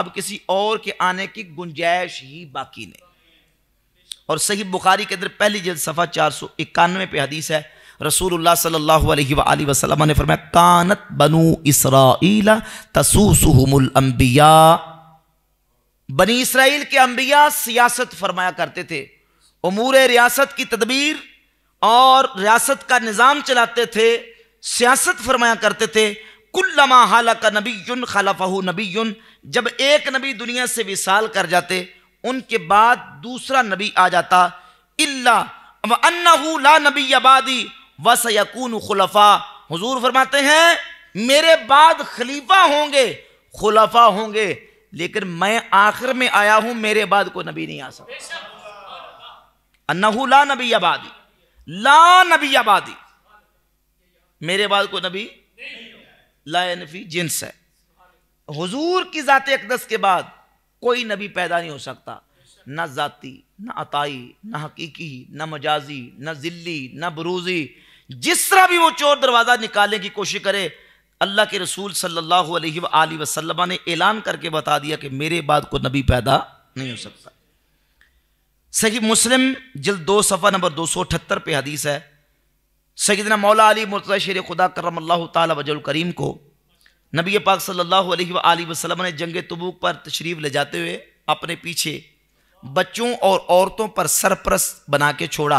अब किसी और के आने की गुंजाइश ही बाकी नहीं और सही बुखारी के अंदर पहली जल्द सफ़ा चार सौ इक्यानवे पे हदीस है रसूलुल्लाह सल्लल्लाहु अलैहि वसल्लम ने फरमाया कानत बनु इसराइल तसूसुहुमुल अंबिया बनी इसराइल के अंबिया सियासत फरमाया करते थे उमूर रियासत की तदबीर और रियासत का निज़ाम चलाते थे सियासत फरमाया करते थे कुल्लमा हाल का नबी खलफ़ नबी जब एक नबी दुनिया से विसाल कर जाते उनके बाद दूसरा नबी आ जाता इल्ला ला नबी आबादी यकून खुलफा हजूर फरमाते हैं मेरे बाद खलीफा होंगे खुलफा होंगे लेकिन मैं आखिर में आया हूं मेरे बाद कोई नबी नहीं आ सकता अन्नहू ला नबी आबादी ला नबी आबादी मेरे बाद कोई नबी ला नफी जिन्स है हुजूर की जाते अकदस के बाद कोई नबी पैदा नहीं हो सकता न ज़ाती न अताई न हकीकी न मजाजी न जिल्ली न बरूजी जिस तरह भी वो चोर दरवाज़ा निकालने की कोशिश करे अल्लाह के रसूल सल्लल्लाहु अलैहि वसल्लम ने ऐलान करके बता दिया कि मेरे बाद को नबी पैदा नहीं हो सकता सही मुस्लिम जल दो सफ़ा नंबर दो सौ अठहत्तर पे हदीस है सईदना मौला अली मुर्तज़ा शेर खुदा करम अल्लाह ताला करीम को नबी पाक सल्लल्लाहु अलैहि ने जंग तबूक पर तशरीफ ले जाते हुए अपने पीछे बच्चों और औरतों पर सरपरस बना के छोड़ा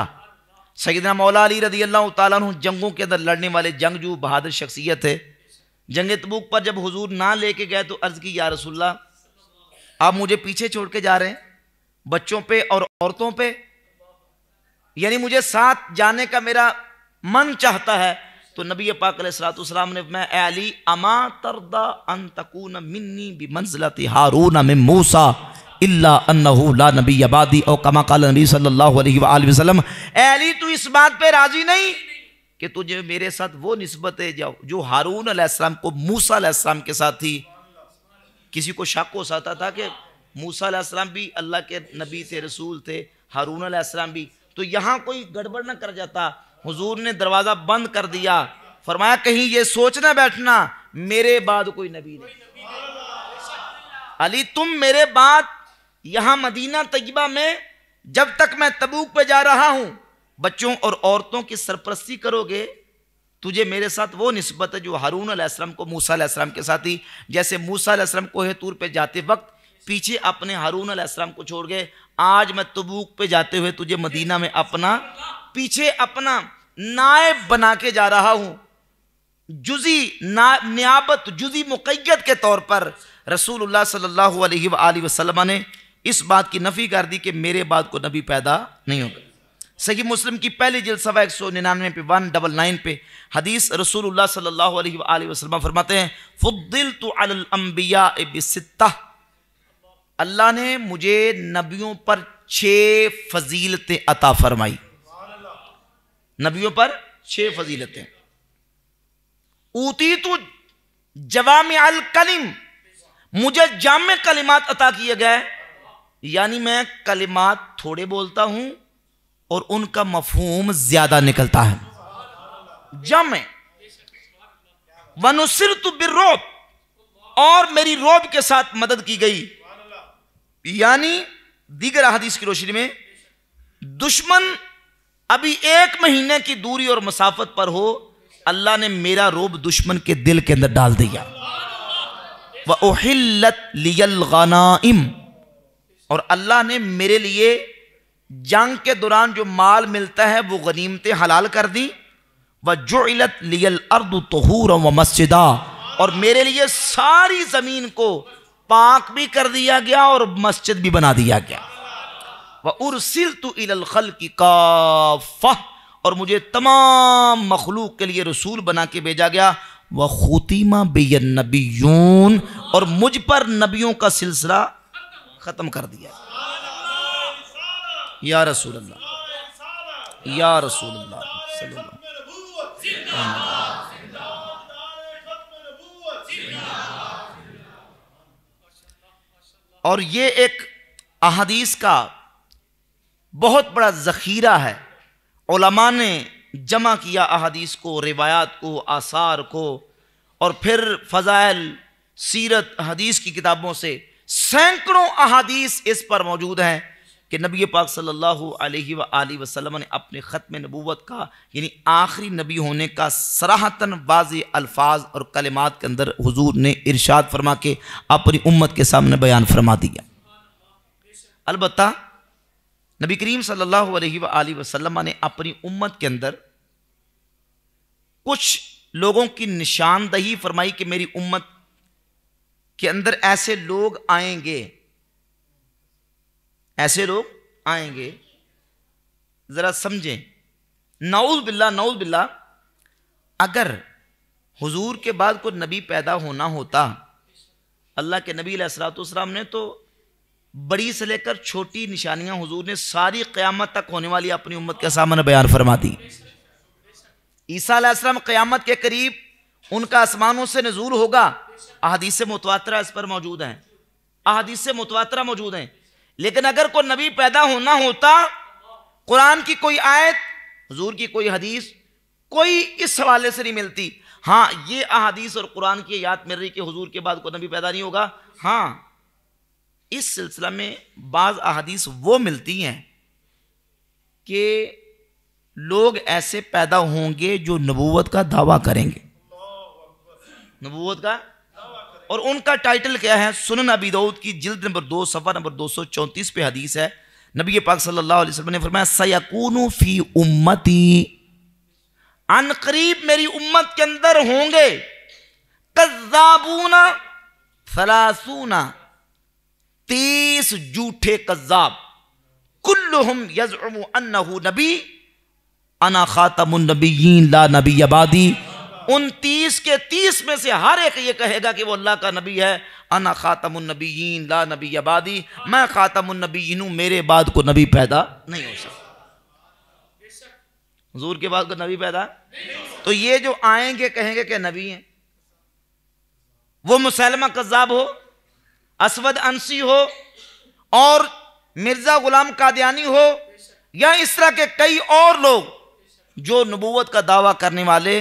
सैदना मौला अली रदी अल्लाह तु जंगों के अंदर लड़ने वाले जंगजू बहादुर शख्सियत है जंग तबूक पर जब हजूर ना लेके गए तो अर्ज़ की या रसुल्ला आप मुझे पीछे छोड़ के जा रहे हैं बच्चों पे और औरतों पे यानी मुझे साथ जाने का मेरा मन चाहता है तो नबी पाक सलाम ने मैं अली अमा तरदा अन तकून मिन्नी बि मंजिलत हारून में मूसा ला नबी और कमा नबी तू इस बात राजी नहीं कि तुझे मेरे साथ वो नस्बत जाओ जो हारून अलैहिस्सलाम को मूसा के साथ थी किसी को शक हो सकता था कि मूसा भी अल्लाह के नबी थे रसूल थे हारून अलैहिस्सलाम भी तो यहाँ कोई गड़बड़ ना कर जाता हुजूर ने दरवाज़ा बंद कर दिया फरमाया कहीं ये सोचना बैठना मेरे बाद कोई नबी नहीं अली तुम मेरे बाद यहां मदीना तयबा में जब तक मैं तबूक पे जा रहा हूँ बच्चों और औरतों की सरपरस्ती करोगे तुझे मेरे साथ वो नस्बत है जो हारून अलैहिस्सलाम को मूसा अलैहिस्सलाम के साथ ही जैसे मूसा अलैहिस्सलाम है तूर पे जाते वक्त पीछे अपने हारून अलैहिस्सलाम को छोड़ गए आज मैं तबूक पे जाते हुए तुझे मदीना में अपना पीछे अपना नायब बना के जा रहा हूं जुजी नियाबत जुजी मुकैत के तौर पर रसूलुल्लाह सल्लल्लाहु अलैहि वसल्लम ने इस बात की नफ़ी कर दी कि मेरे बाद को नबी पैदा नहीं होगा सही मुस्लिम की पहली जिल सवा एक सौ निन्यानवे पे वन डबल नाइन पे हदीस रसूलुल्लाह सल्लल्लाहु अलैहि वसल्लम फरमाते हैं फुद्दिल तो अलम्बिया अल्लाह ने मुझे नबियों पर छः फजीलतें अता फरमाई नबियों पर छह फजीलतें ऊती तो जवाम अल कलिम मुझे जाम कलिमात अता किए गए यानी मैं कलिमात थोड़े बोलता हूं और उनका मफहूम ज्यादा निकलता है जम वनुसर तो बिरोप और मेरी रोब के साथ मदद की गई यानी दीगर हदीस की रोशनी में दुश्मन अभी एक महीने की दूरी और मसाफत पर हो अल्लाह ने मेरा रोब दुश्मन के दिल के अंदर डाल दिया वह ओहिलत लियल इम और अल्लाह ने मेरे लिए जंग के दौरान जो माल मिलता है वो गनीमतें हलाल कर दी व जो इलत लियल अर्द तहूर व मस्जिदा और मेरे लिए सारी ज़मीन को पाक भी कर दिया गया और मस्जिद भी बना दिया गया की काफ़ और मुझे तमाम मखलूक के लिए रसूल बना के भेजा गया व खुतिमा बेनबीन और मुझ पर नबियों का सिलसिला ख़त्म कर दिया या रसूल या रसूल और ये एक अहादीस का बहुत बड़ा ज़ख़ीरा है ओलमा ने जमा किया अहदीस को रिवायात को आसार को और फिर फ़ज़ाइल सीरत हदीस की किताबों से सैकड़ों अहादीस इस पर मौजूद हैं कि नबी पाक सल्लल्लाहु अलैहि सल्ला वसल्लम ने अपने ख़त्म नबूवत का यानी आखिरी नबी होने का सराहतन वाज अल्फाज और कलिमात के अंदर हुजूर ने इरशाद फरमा के अपनी उम्मत के सामने बयान फरमा दिया अलबत्ता नबी करीम सल्लल्लाहु अलैहि ने अपनी उम्मत के अंदर कुछ लोगों की निशानदही फरमाई कि मेरी उम्मत के अंदर ऐसे लोग आएंगे ऐसे लोग आएंगे ज़रा समझें नाउज बिल्ला नाउज बिल्ला अगर हुजूर के बाद कोई नबी पैदा होना होता अल्लाह के नबी असलातम ने तो बड़ी से लेकर छोटी निशानियां हुजूर ने सारी क्यामत तक होने वाली अपनी उम्मत के सामने बयान फरमा दी ईसा आसलम क्यामत के करीब उनका आसमानों से नजूर होगा अहदीस मुतवातरा इस पर मौजूद हैं अहदीस मुतवातरा मौजूद हैं लेकिन अगर कोई नबी पैदा होना होता कुरान की कोई आयत हजूर की कोई हदीस कोई इस हवाले से नहीं मिलती हाँ ये अहादीस और कुरान की याद मिल रही कि हजूर के बाद कोई नबी पैदा नहीं होगा हाँ इस सिलसिला में बाज़ अहादीस वो मिलती हैं कि लोग ऐसे पैदा होंगे जो नबूवत का दावा करेंगे नबूवत का और उनका टाइटल क्या है सुन नबी दाऊद की जिल्द नंबर दो सफ़ा नंबर दो सौ चौंतीस पे हदीस है नबी पाक सल्लल्लाहु अलैहि वसल्लम ने फरमाया सयाकून फ़ी उम्मती अन करीब मेरी उम्मत के अंदर होंगे कजाबूना फलासूना तीस जूठे कज्जाब कुल्लुहुम यजम अन्नहू नबी अना खातमुन नबीन ला नबी आबादी उन तीस के तीस में से हर एक ये कहेगा कि वो अल्लाह का नबी है अना खाता नबीन ला नबी आबादी मैं खातमुन नबीन हूं मेरे बाद को नबी पैदा नहीं हो सकता हजूर के बाद को नबी पैदा तो ये जो आएंगे कहेंगे कि नबी हैं वो मुसलमा कज्जाब हो असवद अंसी हो और मिर्ज़ा ग़ुलाम कादियानी हो या इस तरह के कई और लोग जो नबूवत का दावा करने वाले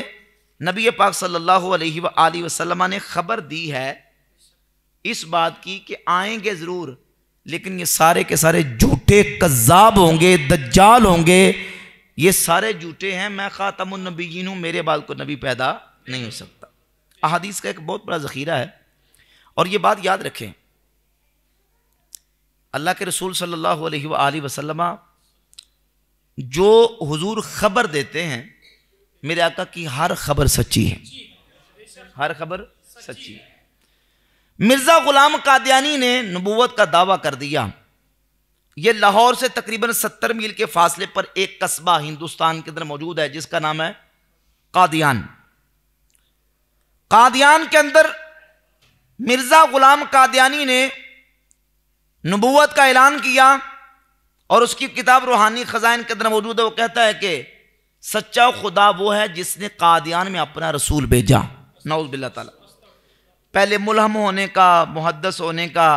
नबी पाक सल्लल्लाहु अलैहि वसल्लम ने ख़बर दी है इस बात की कि आएंगे ज़रूर लेकिन ये सारे के सारे झूठे कज्जाब होंगे दज्जाल होंगे ये सारे झूठे हैं मैं ख़ातमनबीन हूँ मेरे बाद को नबी पैदा नहीं हो सकता अहादीस का एक बहुत बड़ा ज़ख़ीरा है और ये बात याद रखें अल्लाह के रसूल सल्लल्लाहु अलैहि वसल्लम जो हुजूर ख़बर देते हैं मेरे आका की हर खबर सच्ची है हर खबर सच्ची है मिर्ज़ा ग़ुलाम कादियानी ने नबूवत का दावा कर दिया ये लाहौर से तकरीबन सत्तर मील के फासले पर एक कस्बा हिंदुस्तान के अंदर मौजूद है जिसका नाम है कादियान कादियान के अंदर मिर्ज़ा ग़ुलाम कादियानी ने नबूत का ऐलान किया और उसकी किताब रूहानी ख़जान के अंदर मौजूद है वो कहता है कि सच्चा खुदा वो है जिसने कादियान में अपना रसूल भेजा नाउज बिल्ला ताला पहले मुलहम होने का मुहदस होने का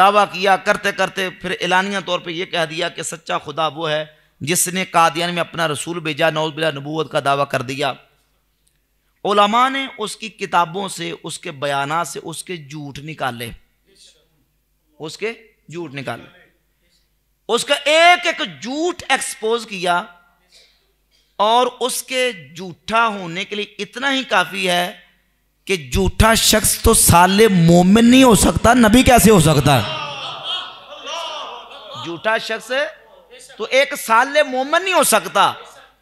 दावा किया करते करते फिर एलानिया तौर पर यह कह दिया कि सच्चा खुदा वो है जिसने कादियान में अपना रसूल भेजा नाउज बिल्ला नबूत का दावा कर दिया ओलमा ने उसकी किताबों से उसके बयान से उसके झूठ निकाले उसके जूठ निकाले उसका एक एक जूठ एक्सपोज किया और उसके जूठा होने के लिए इतना ही काफी है कि जूठा शख्स तो साले मोमिन नहीं हो सकता नबी कैसे हो सकता है जूठा शख्स तो एक साले मोमिन नहीं हो सकता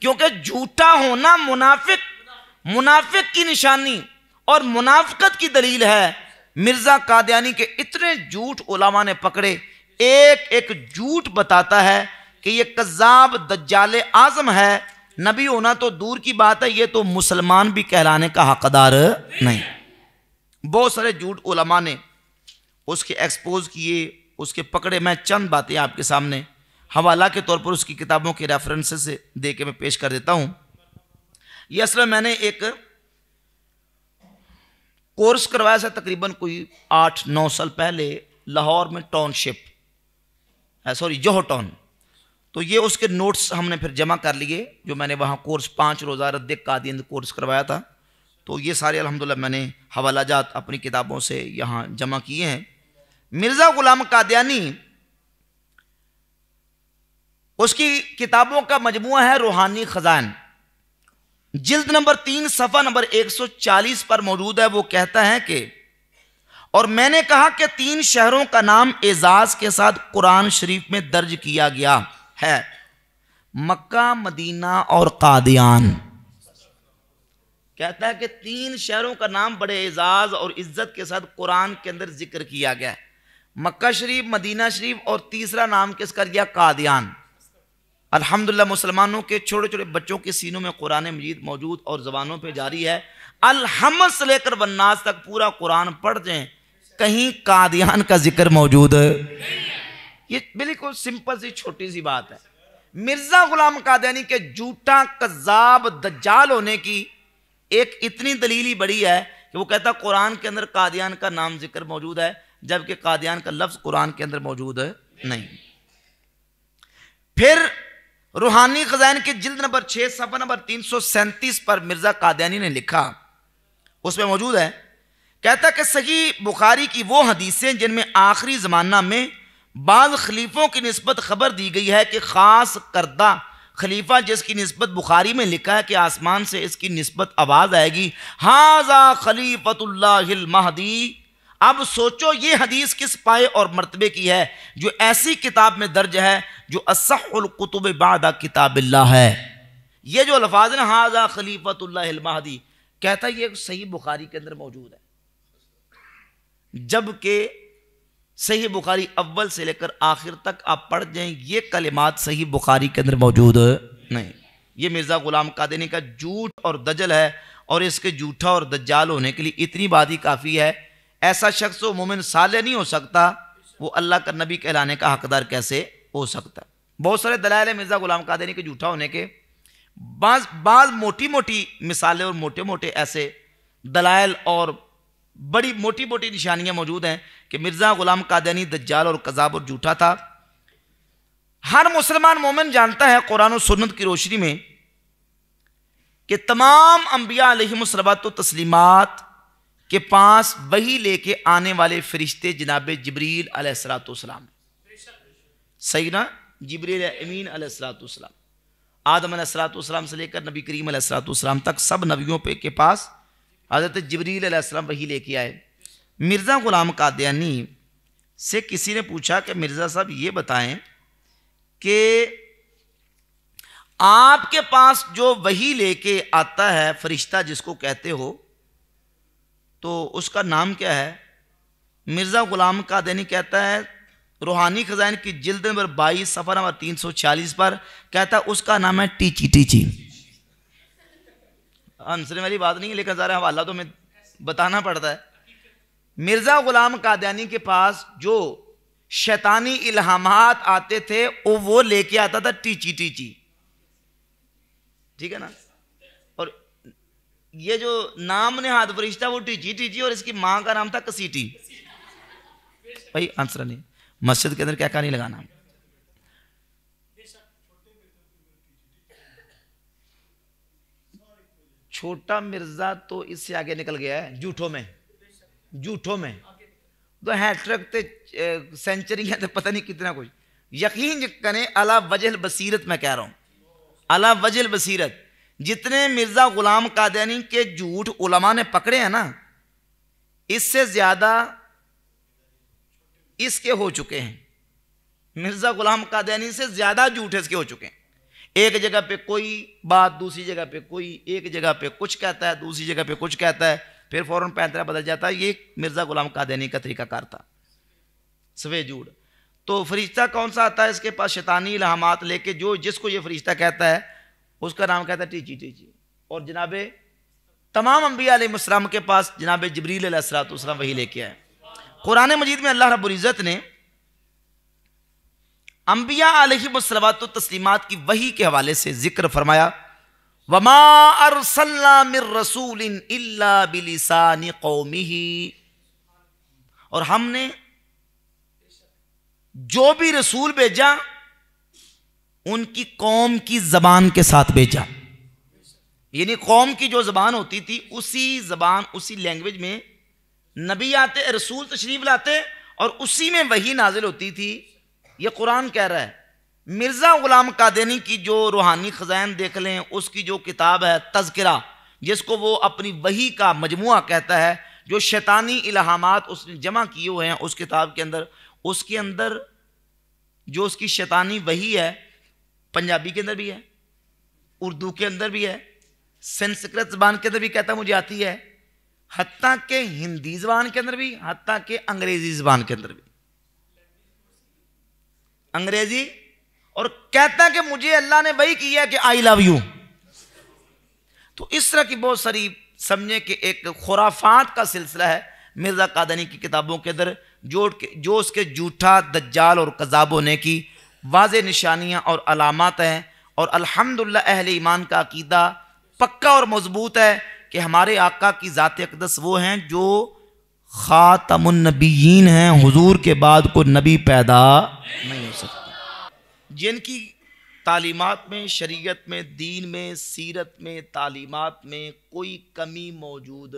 क्योंकि झूठा होना मुनाफिक मुनाफिक की निशानी और मुनाफकत की दलील है मिर्जा कादयानी के इतने झूठ ओलामा ने पकड़े एक एक झूठ बताता है कि ये कज्जाब दज्जाल आजम है नबी होना तो दूर की बात है ये तो मुसलमान भी कहलाने का हकदार नहीं बहुत सारे झूठ उलमा ने उसके एक्सपोज किए उसके पकड़े मैं चंद बातें आपके सामने हवाला के तौर पर उसकी किताबों के रेफरेंसेस दे के मैं पेश कर देता हूँ ये असल मैंने एक कोर्स करवाया था तकरीबन कोई आठ नौ साल पहले लाहौर में टाउनशिप सॉरी जोहो टाउन तो ये उसके नोट्स हमने फिर जमा कर लिए जो मैंने वहाँ कोर्स पाँच रोज़ा रद्द कादिंद कोर्स करवाया था तो ये सारे अलहमदिल्ला मैंने हवाला जात अपनी किताबों से यहाँ जमा किए हैं मिर्ज़ा ग़ुलाम कादयानी उसकी किताबों का मजमू है रूहानी ख़जान जिल्द नंबर तीन सफा नंबर 140 पर मौजूद है वो कहता है कि और मैंने कहा कि तीन शहरों का नाम एजाज के साथ कुरान शरीफ में दर्ज किया गया है मक्का मदीना और कादियान कहता है कि तीन शहरों का नाम बड़े एजाज और इज्जत के साथ कुरान के अंदर जिक्र किया गया है मक्का शरीफ मदीना शरीफ और तीसरा नाम किसका दिया कादियान अल्हम्दुलिल्लाह मुसलमानों के छोटे छोटे बच्चों के सीनों में कुरान मजीद मौजूद और ज़बानों पे जारी है अलहम से लेकर वन्नास तक पूरा कुरान पढ़ दें कहीं कादियान का जिक्र मौजूद है ये बिल्कुल सिंपल सी छोटी सी बात है मिर्ज़ा गुलाम कादयानी के झूठा कज़ाब दज्जाल होने की एक इतनी दलीली बड़ी है कि वो कहता कुरान के अंदर कादियान का नाम जिक्र मौजूद है जबकि कादियान का लफ्ज़ कुरान के अंदर मौजूद है नहीं फिर रूहानी खजान की जिल्द नंबर छः सफा नंबर तीन सौ सैंतीस पर मिर्ज़ा कादयानी ने लिखा उसमें मौजूद है कहता कि सही बुखारी की वो हदीसें जिनमें आखिरी ज़माना में बाद खलीफों की नस्बत खबर दी गई है कि ख़ास करदा खलीफा जिसकी नस्बत बुखारी में लिखा है कि आसमान से इसकी नस्बत आवाज़ आएगी हाजा महदी अब सोचो ये हदीस किस पाए और मरतबे की है जो ऐसी किताब में दर्ज है जो असहुलकुतुब बादा किताब है ये जो अल्फाज ना हाजा खलीफतुल्लाहदी कहता ये सही बुखारी के अंदर मौजूद है जबकि सही बुखारी अव्वल से लेकर आखिर तक आप पढ़ जाए ये कलिमात सही बुखारी के अंदर मौजूद नहीं ये मिर्ज़ा ग़ुलाम कादिनी का झूठ और दजल है और इसके झूठा और दज्जाल होने के लिए इतनी बात ही काफ़ी है ऐसा शख्स वो मोमिन साले नहीं हो सकता वो अल्लाह का नबी कहलाने का हकदार कैसे हो सकता बहुत सारे दलाल मिर्ज़ा गुलाम कादरी के झूठा होने के बाज बाज मोटी मोटी मिसालें और मोटे मोटे ऐसे दलाल और बड़ी मोटी मोटी निशानियाँ मौजूद हैं कि मिर्ज़ा गुलाम कादनी दज्जाल और कजाब और झूठा था हर मुसलमान मोमिन जानता है कुरान और सुन्नत की रोशनी में कि तमाम अंबिया अम्बिया तो तस्लीमत के पास वही लेके आने वाले फरिश्ते जनाब जबरील अलैहिस्सलाम सही ना जबरील अमीन अलैहिस्सलाम आदम अलैहिस्सलाम से लेकर नबी करीम अलैहिस्सलाम तक सब नबियों पे के पास हज़रत जबरील अलैहिस्सलाम वही लेके आए मिर्ज़ा ग़ुलाम कादयानी से किसी ने पूछा कि मिर्ज़ा साहब ये बताएं कि आपके पास जो वही लेके आता है फरिश्ता जिसको कहते हो तो उसका नाम क्या है मिर्ज़ा ग़ुलाम कादनी कहता है रूहानी खजान की जिल्द नंबर बाईस सफ़र नंबर तीन सौ छियालीस पर कहता है उसका नाम है टीची टीची आंसर वाली बात नहीं है लेकिन ज़रा हवाला तो मैं बताना पड़ता है मिर्ज़ा ग़ुलाम कादयानी के पास जो शैतानी इल्हामात आते थे वो वो लेके आता था टीची टीची ठीक है ना और ये जो नाम ने हाथ फरिश्ता वो टीची टीची और इसकी माँ का नाम था कसीटी भाई आंसर नहीं मस्जिद के अंदर क्या कहानी लगाना छोटा मिर्जा तो इससे आगे निकल गया है जूठों में जूठों में तो हैट्रक थे सेंचुरी है तो पता नहीं कितना कुछ यकीन करें अला वजह बसीरत मैं कह रहा हूँ अला वजह बसीरत जितने मिर्ज़ा ग़ुलाम कादयानी के झूठ उलमा ने पकड़े हैं ना इससे ज़्यादा इसके हो चुके हैं मिर्ज़ा ग़ुलाम कादयानी से ज़्यादा झूठ इसके हो चुके हैं एक जगह पे कोई बात दूसरी जगह पे कोई एक जगह पे कुछ कहता है दूसरी जगह पे कुछ कहता है फिर फ़ौरन पैंतरा बदल जाता है ये मिर्ज़ा ग़ुलाम कादयानी का तरीक़ाकार था सवे जूड़ तो फरिश्ता कौन सा आता है इसके पास शैतानी इलाहमात लेके जो जिसको ये फरिश्ता कहता है उसका नाम कहता है टीची टीची और जनाब तमाम अम्बिया आलम के पास जनाब जबरील वही लेके आए कुरान मजीद में अल्लाह रबुल्ज़त ने अम्बिया आलमसलात तस्लीमत की वही के हवाले से जिक्र फरमाया वमा रसूल बिलिसान कौमी और हमने जो भी रसूल भेजा उनकी कौम की जबान के साथ भेजा यानी कौम की जो जबान होती थी उसी जबान उसी लैंग्वेज में नबी आते रसूल तशरीफ लाते और उसी में वही नाजिल होती थी ये कुरान कह रहा है मिर्ज़ा ग़ुलाम कादनी की जो रूहानी ख़जान देख लें उसकी जो किताब है तस्करा जिसको वो अपनी वही का मजमु कहता है जो शैतानी इलाहामात उसने जमा किए हुए हैं उस किताब के अंदर उसके अंदर जो उसकी शैतानी वही है पंजाबी के अंदर भी है उर्दू के अंदर भी है संस्कृत जबान के अंदर भी कहता मुझे आती है हती के हिंदी जबान के अंदर भी हती के अंग्रेजी जबान के अंदर भी अंग्रेजी और कहता कि मुझे अल्लाह ने वही किया कि आई लव यू तो इस तरह की बहुत सारी समझे कि एक खुराफात का सिलसिला है मिर्ज़ा कादनी की किताबों के अंदर जो जो उसके जूठा दज्जाल और कजाबों ने की वाज निशानियाँ और अलामत हैं और अलहमदिल्ला अहल ईमान का अकीदा पक्का और मजबूत है कि हमारे आका की ज़ात अकदस वो हैं जो ख़ातमनबीन हैं हजूर के बाद को नबी पैदा नहीं हो सकता जिनकी तालीमत में शरीत में दीन में सीरत में तालीमत में कोई कमी मौजूद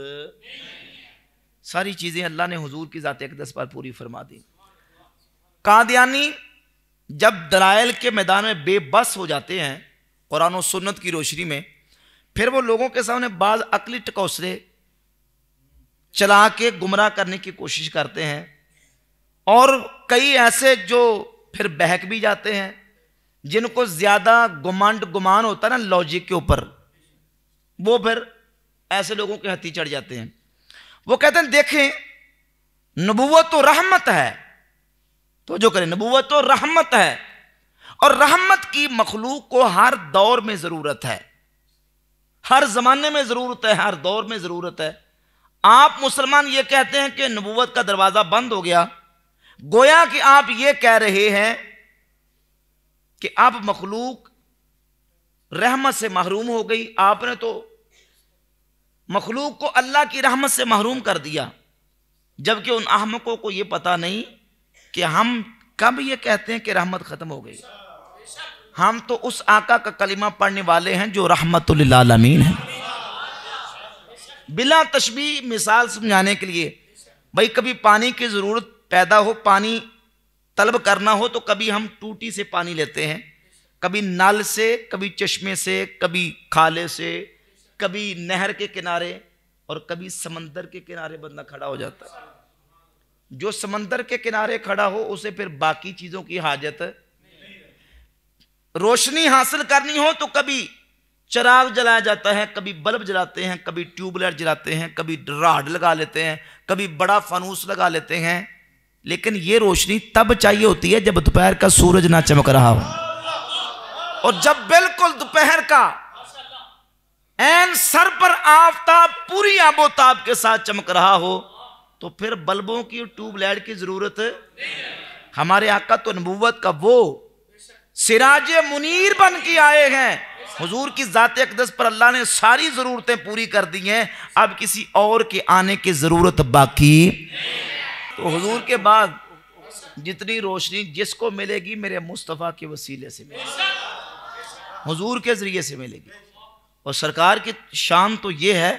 सारी चीज़ें अल्लाह ने हजूर की ज़ात अकदस पर पूरी फरमा दी कादयानी जब दलायल के मैदान में बेबस हो जाते हैं कुरान और सुन्नत की रोशनी में फिर वो लोगों के सामने बाज अकली टकौसले चला के गुमराह करने की कोशिश करते हैं और कई ऐसे जो फिर बहक भी जाते हैं जिनको ज़्यादा गुमांड गुमान होता है ना लॉजिक के ऊपर वो फिर ऐसे लोगों के हथी चढ़ जाते हैं वो कहते हैं देखें नबूवत तो रहमत है तो जो करें नबूवत तो रहमत है और रहमत की मखलूक को हर दौर में ज़रूरत है हर ज़माने में ज़रूरत है हर दौर में ज़रूरत है आप मुसलमान ये कहते हैं कि नबूवत का दरवाज़ा बंद हो गया गोया कि आप ये कह रहे हैं कि आप मखलूक रहमत से महरूम हो गई आपने तो मखलूक को अल्लाह की रहमत से महरूम कर दिया जबकि उन अहमकों को यह पता नहीं कि हम कब ये कहते हैं कि रहमत ख़त्म हो गई हम तो उस आका का कलिमा पढ़ने वाले हैं जो लालमीन है बिला तशबी मिसाल समझाने के लिए भाई कभी पानी की ज़रूरत पैदा हो पानी तलब करना हो तो कभी हम टूटी से पानी लेते हैं कभी नल से कभी चश्मे से कभी खाले से कभी नहर के किनारे और कभी समंदर के किनारे बंदा खड़ा हो जाता है जो समंदर के किनारे खड़ा हो उसे फिर बाकी चीजों की हाजत रोशनी हासिल करनी हो तो कभी चराग जलाया जाता है कभी बल्ब जलाते हैं कभी ट्यूबलाइट जलाते हैं कभी राड लगा लेते हैं कभी बड़ा फानूस लगा लेते हैं लेकिन ये रोशनी तब चाहिए होती है जब दोपहर का सूरज ना चमक रहा हो और जब बिल्कुल दोपहर का एन सर पर आफ्ताब पूरी आबोताब के साथ चमक रहा हो तो फिर बल्बों की ट्यूबलाइट की ज़रूरत है हमारे आका तो नबूवत का वो सिराज मुनीर बन के आए हैं हुजूर की ज़ात अकदस पर अल्लाह ने सारी ज़रूरतें पूरी कर दी हैं अब किसी और के आने की ज़रूरत बाकी तो हुजूर के बाद जितनी रोशनी जिसको मिलेगी मेरे मुस्तफ़ा के वसीले से मिलेगी हुजूर के ज़रिए से मिलेगी और सरकार की शान तो ये है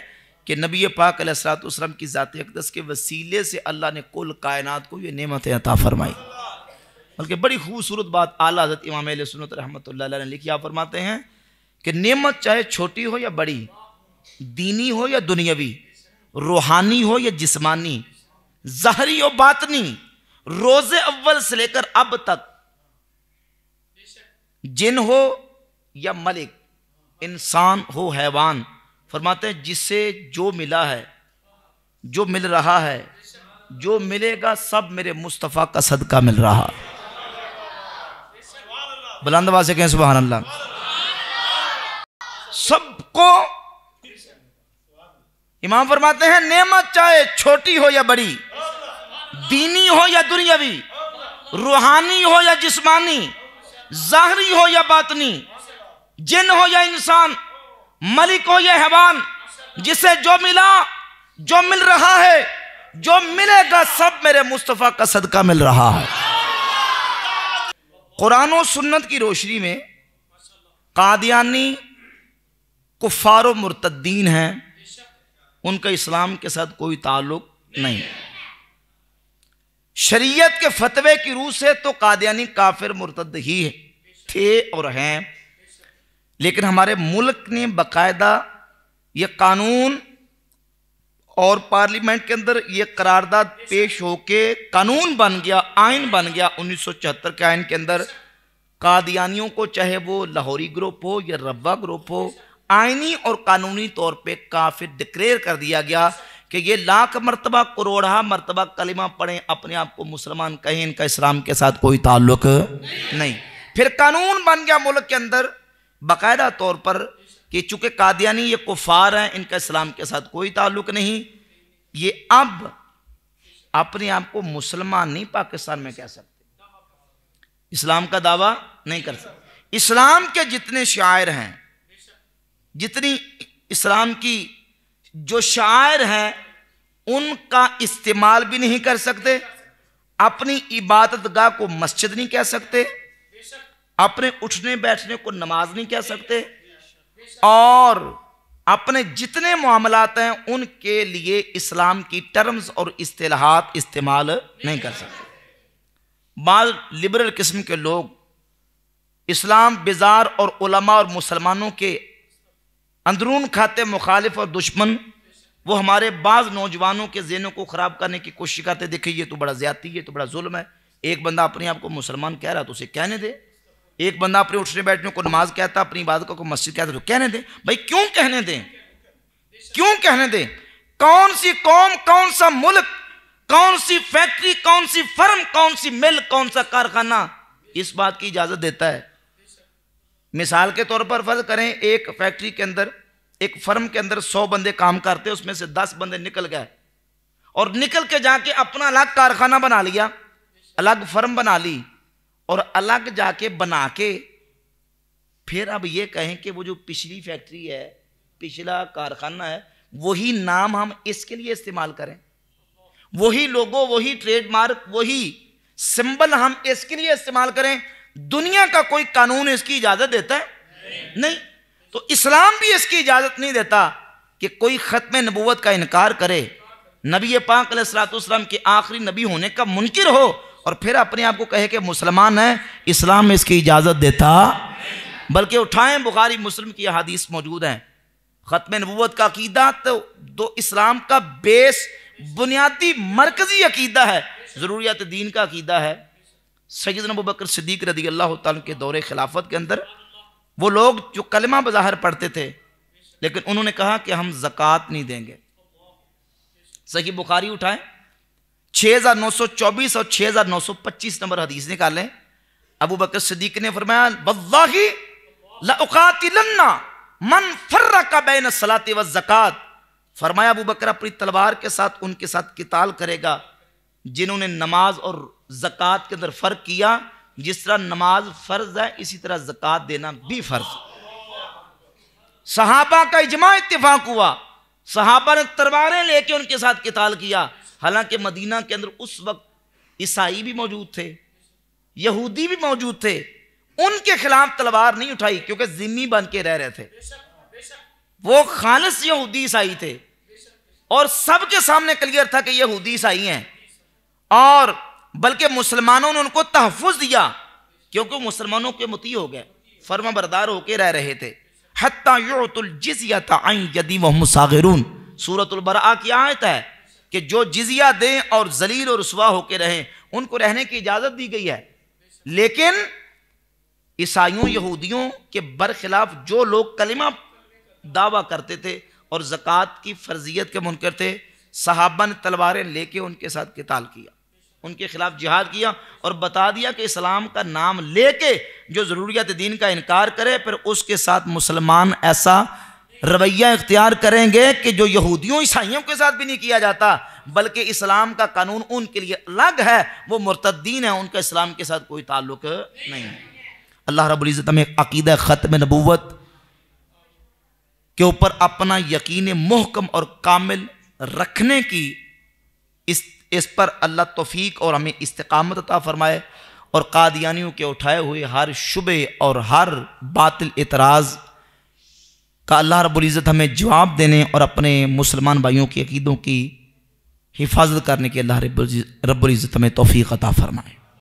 कि नबी पाक सलाम की ज़ात अकदस के वसीले से अल्लाह ने कुल कायनात को ये नेमतें अता फरमाई बल्कि बड़ी खूबसूरत बात आला हजरत इमाम सुनत रहमत ने लिखी आप फरमाते हैं कि नेमत चाहे छोटी हो या बड़ी दीनी हो या दुनियावी रूहानी हो या जिस्मानी जहरी और बातनी रोज़ अव्वल से लेकर अब तक जिन हो या मलिक इंसान हो हैवान फरमाते हैं जिसे जो मिला है जो मिल रहा है जो मिलेगा सब मेरे मुस्तफ़ा का सदका मिल रहा बुलंदबाज से कहें सुबह अल्लाह सबको इमाम फरमाते हैं नेमत चाहे छोटी हो या बड़ी दीनी हो या दुनियावी रूहानी हो या जिस्मानी जाहरी हो या बातनी जिन हो या इंसान मलिको ये हैवान जिसे जो मिला जो मिल रहा है जो मिलेगा सब मेरे मुस्तफ़ा का सदका मिल रहा है कुरान और सुन्नत की रोशनी में कादियानी कुफार मुर्तद्दीन हैं उनका इस्लाम के साथ कोई ताल्लुक नहीं शरीयत के फतवे की रूह से तो कादियानी काफिर मुर्तद ही थे और हैं लेकिन हमारे मुल्क ने बाकायदा ये कानून और पार्लियामेंट के अंदर ये करारदाद पेश होके कानून बन गया आयन बन गया चौहत्तर के आयन के अंदर कादियानियों को चाहे वो लाहौरी ग्रुप हो या रब्बा ग्रुप हो आइनी और कानूनी तौर पे काफी डिक्लेयर कर दिया गया कि ये लाख मरतबा करोड़ा मरतबा कलिमा पढ़ें अपने आप को मुसलमान कहें इनका इस्लाम के साथ कोई ताल्लुक नहीं फिर कानून बन गया मुल्क के अंदर बाकायदा तौर पर कि चूँकि कादियानी ये कुफार हैं इनका इस्लाम के साथ कोई ताल्लुक नहीं ये अब अपने आप को मुसलमान नहीं पाकिस्तान में कह सकते इस्लाम का दावा नहीं कर सकते इस्लाम के जितने शायर हैं जितनी इस्लाम की जो शायर हैं उनका इस्तेमाल भी नहीं कर सकते अपनी इबादत गाह को मस्जिद नहीं कह सकते अपने उठने बैठने को नमाज नहीं कह सकते और अपने जितने मामलात हैं उनके लिए इस्लाम की टर्म्स और इस्तेलाहात इस्तेमाल नहीं कर सकते बाल लिबरल किस्म के लोग इस्लाम बेजार और उलमा और मुसलमानों के अंदरून खाते मुखालिफ और दुश्मन वो हमारे बाज़ नौजवानों के जेनों को ख़राब करने की कोशिश करते देखिए ये तो बड़ा ज्यादा है तो बड़ा जुल्म है एक बंदा अपने आप को मुसलमान कह रहा है तो उसे कहने दे एक बंदा अपने उठने बैठने को नमाज कहता अपनी इबादत को मस्जिद कहता तो कहने दे भाई क्यों कहने दे क्यों कहने दे कौन सी कौम कौन सा मुल्क कौन सी फैक्ट्री कौन सी फर्म कौन सी मिल कौन सा कारखाना इस बात की इजाज़त देता है मिसाल के तौर पर फर्ज करें एक फैक्ट्री के अंदर एक फर्म के अंदर सौ बंदे काम करते हैं उसमें से दस बंदे निकल गए और निकल के जाके अपना अलग कारखाना बना लिया अलग फर्म बना ली और अलग जाके बना के फिर अब ये कहें कि वो जो पिछली फैक्ट्री है पिछला कारखाना है वही नाम हम इसके लिए इस्तेमाल करें वही लोगो वही ट्रेडमार्क वही सिंबल हम इसके लिए इस्तेमाल करें दुनिया का कोई कानून इसकी इजाजत देता है नहीं, नहीं। तो इस्लाम भी इसकी इजाजत नहीं देता कि कोई ख़त्म नबूवत का इनकार करे नबी पाक सलाम के आखिरी नबी होने का मुनकर हो और फिर अपने आप को कहे कि मुसलमान है इस्लाम में इसकी इजाज़त देता बल्कि उठाएं बुखारी मुस्लिम की हदीस मौजूद हैं ख़त्म नबूत का अकीदा तो दो इस्लाम का बेस बुनियादी मरकज़ी अकीदा है ज़रूरियात दीन का अकीदा है सैद नबू बकर सिद्दीक रदी अल्लाह तुम के दौरे खिलाफत के अंदर वो लोग जो कलमा बज़ाहर पढ़ते थे लेकिन उन्होंने कहा कि हम जक़ात नहीं देंगे सही बुखारी उठाएं 6924 और 6925 नंबर हदीस निकालें अबू बकर सिद्दीक ने फरमाया वल्लाही लौकातिलन्ना मन फर्रा का बैन सलात व जक़ात फरमाया अबू बकर अपनी तलवार के साथ उनके साथ किताल करेगा जिन्होंने नमाज और जक़ात के अंदर फ़र्क किया जिस तरह नमाज फ़र्ज है इसी तरह जक़ात देना भी फ़र्ज सहाबा का इजमा इतफाक हुआ सहाबा ने तलवारें लेके उनके साथ किताल किया हालांकि मदीना के अंदर उस वक्त ईसाई भी मौजूद थे यहूदी भी मौजूद थे उनके खिलाफ तलवार नहीं उठाई क्योंकि जिम्मी बन के रह रहे थे वो खालस यहूदी ईसाई थे और सबके सामने क्लियर था कि यहूदी ईसाई हैं और बल्कि मुसलमानों ने उनको तहफुज दिया क्योंकि मुसलमानों के मुती हो गए फर्मा बरदार होकर रह रहे थे हत्या सूरतुलबरा की आयत है कि जो जिजिया दें और जलील और रसवा होकर रहें उनको रहने की इजाज़त दी गई है लेकिन ईसाइयों यहूदियों के बरखिलाफ जो लोग कलिमा दावा करते थे और जक़ात की फर्जियत के मुनकर थे सहाबा ने तलवारें लेके उनके साथ किताल किया उनके खिलाफ जिहाद किया और बता दिया कि इस्लाम का नाम लेके जो ज़रूरियात दीन का इनकार करे फिर उसके साथ मुसलमान ऐसा रवैया इख्तियार करेंगे कि जो यहूदियों ईसाइयों के साथ भी नहीं किया जाता बल्कि इस्लाम का कानून उनके लिए अलग है वो मुर्तद्दीन है उनका इस्लाम के साथ कोई ताल्लुक नहीं है अल्लाह रबुल्ज़त हमें अकीद ख़त्म नबूत के ऊपर अपना यकीन महकम और कामिल रखने की इस इस पर अल्लाह तोफ़ीक और हमें इस्तकामत अता फ़रमाए और कादियानियों के उठाए हुए हर शुबे और हर बातिल इतराज़ का तो अल्लाह रब्ज़त हमें जवाब देने और अपने मुसलमान भाइयों के अकीदों की हिफाजत करने की अल्लाह रब्ज़त हमें तोफ़ी अता फ़रमाएँ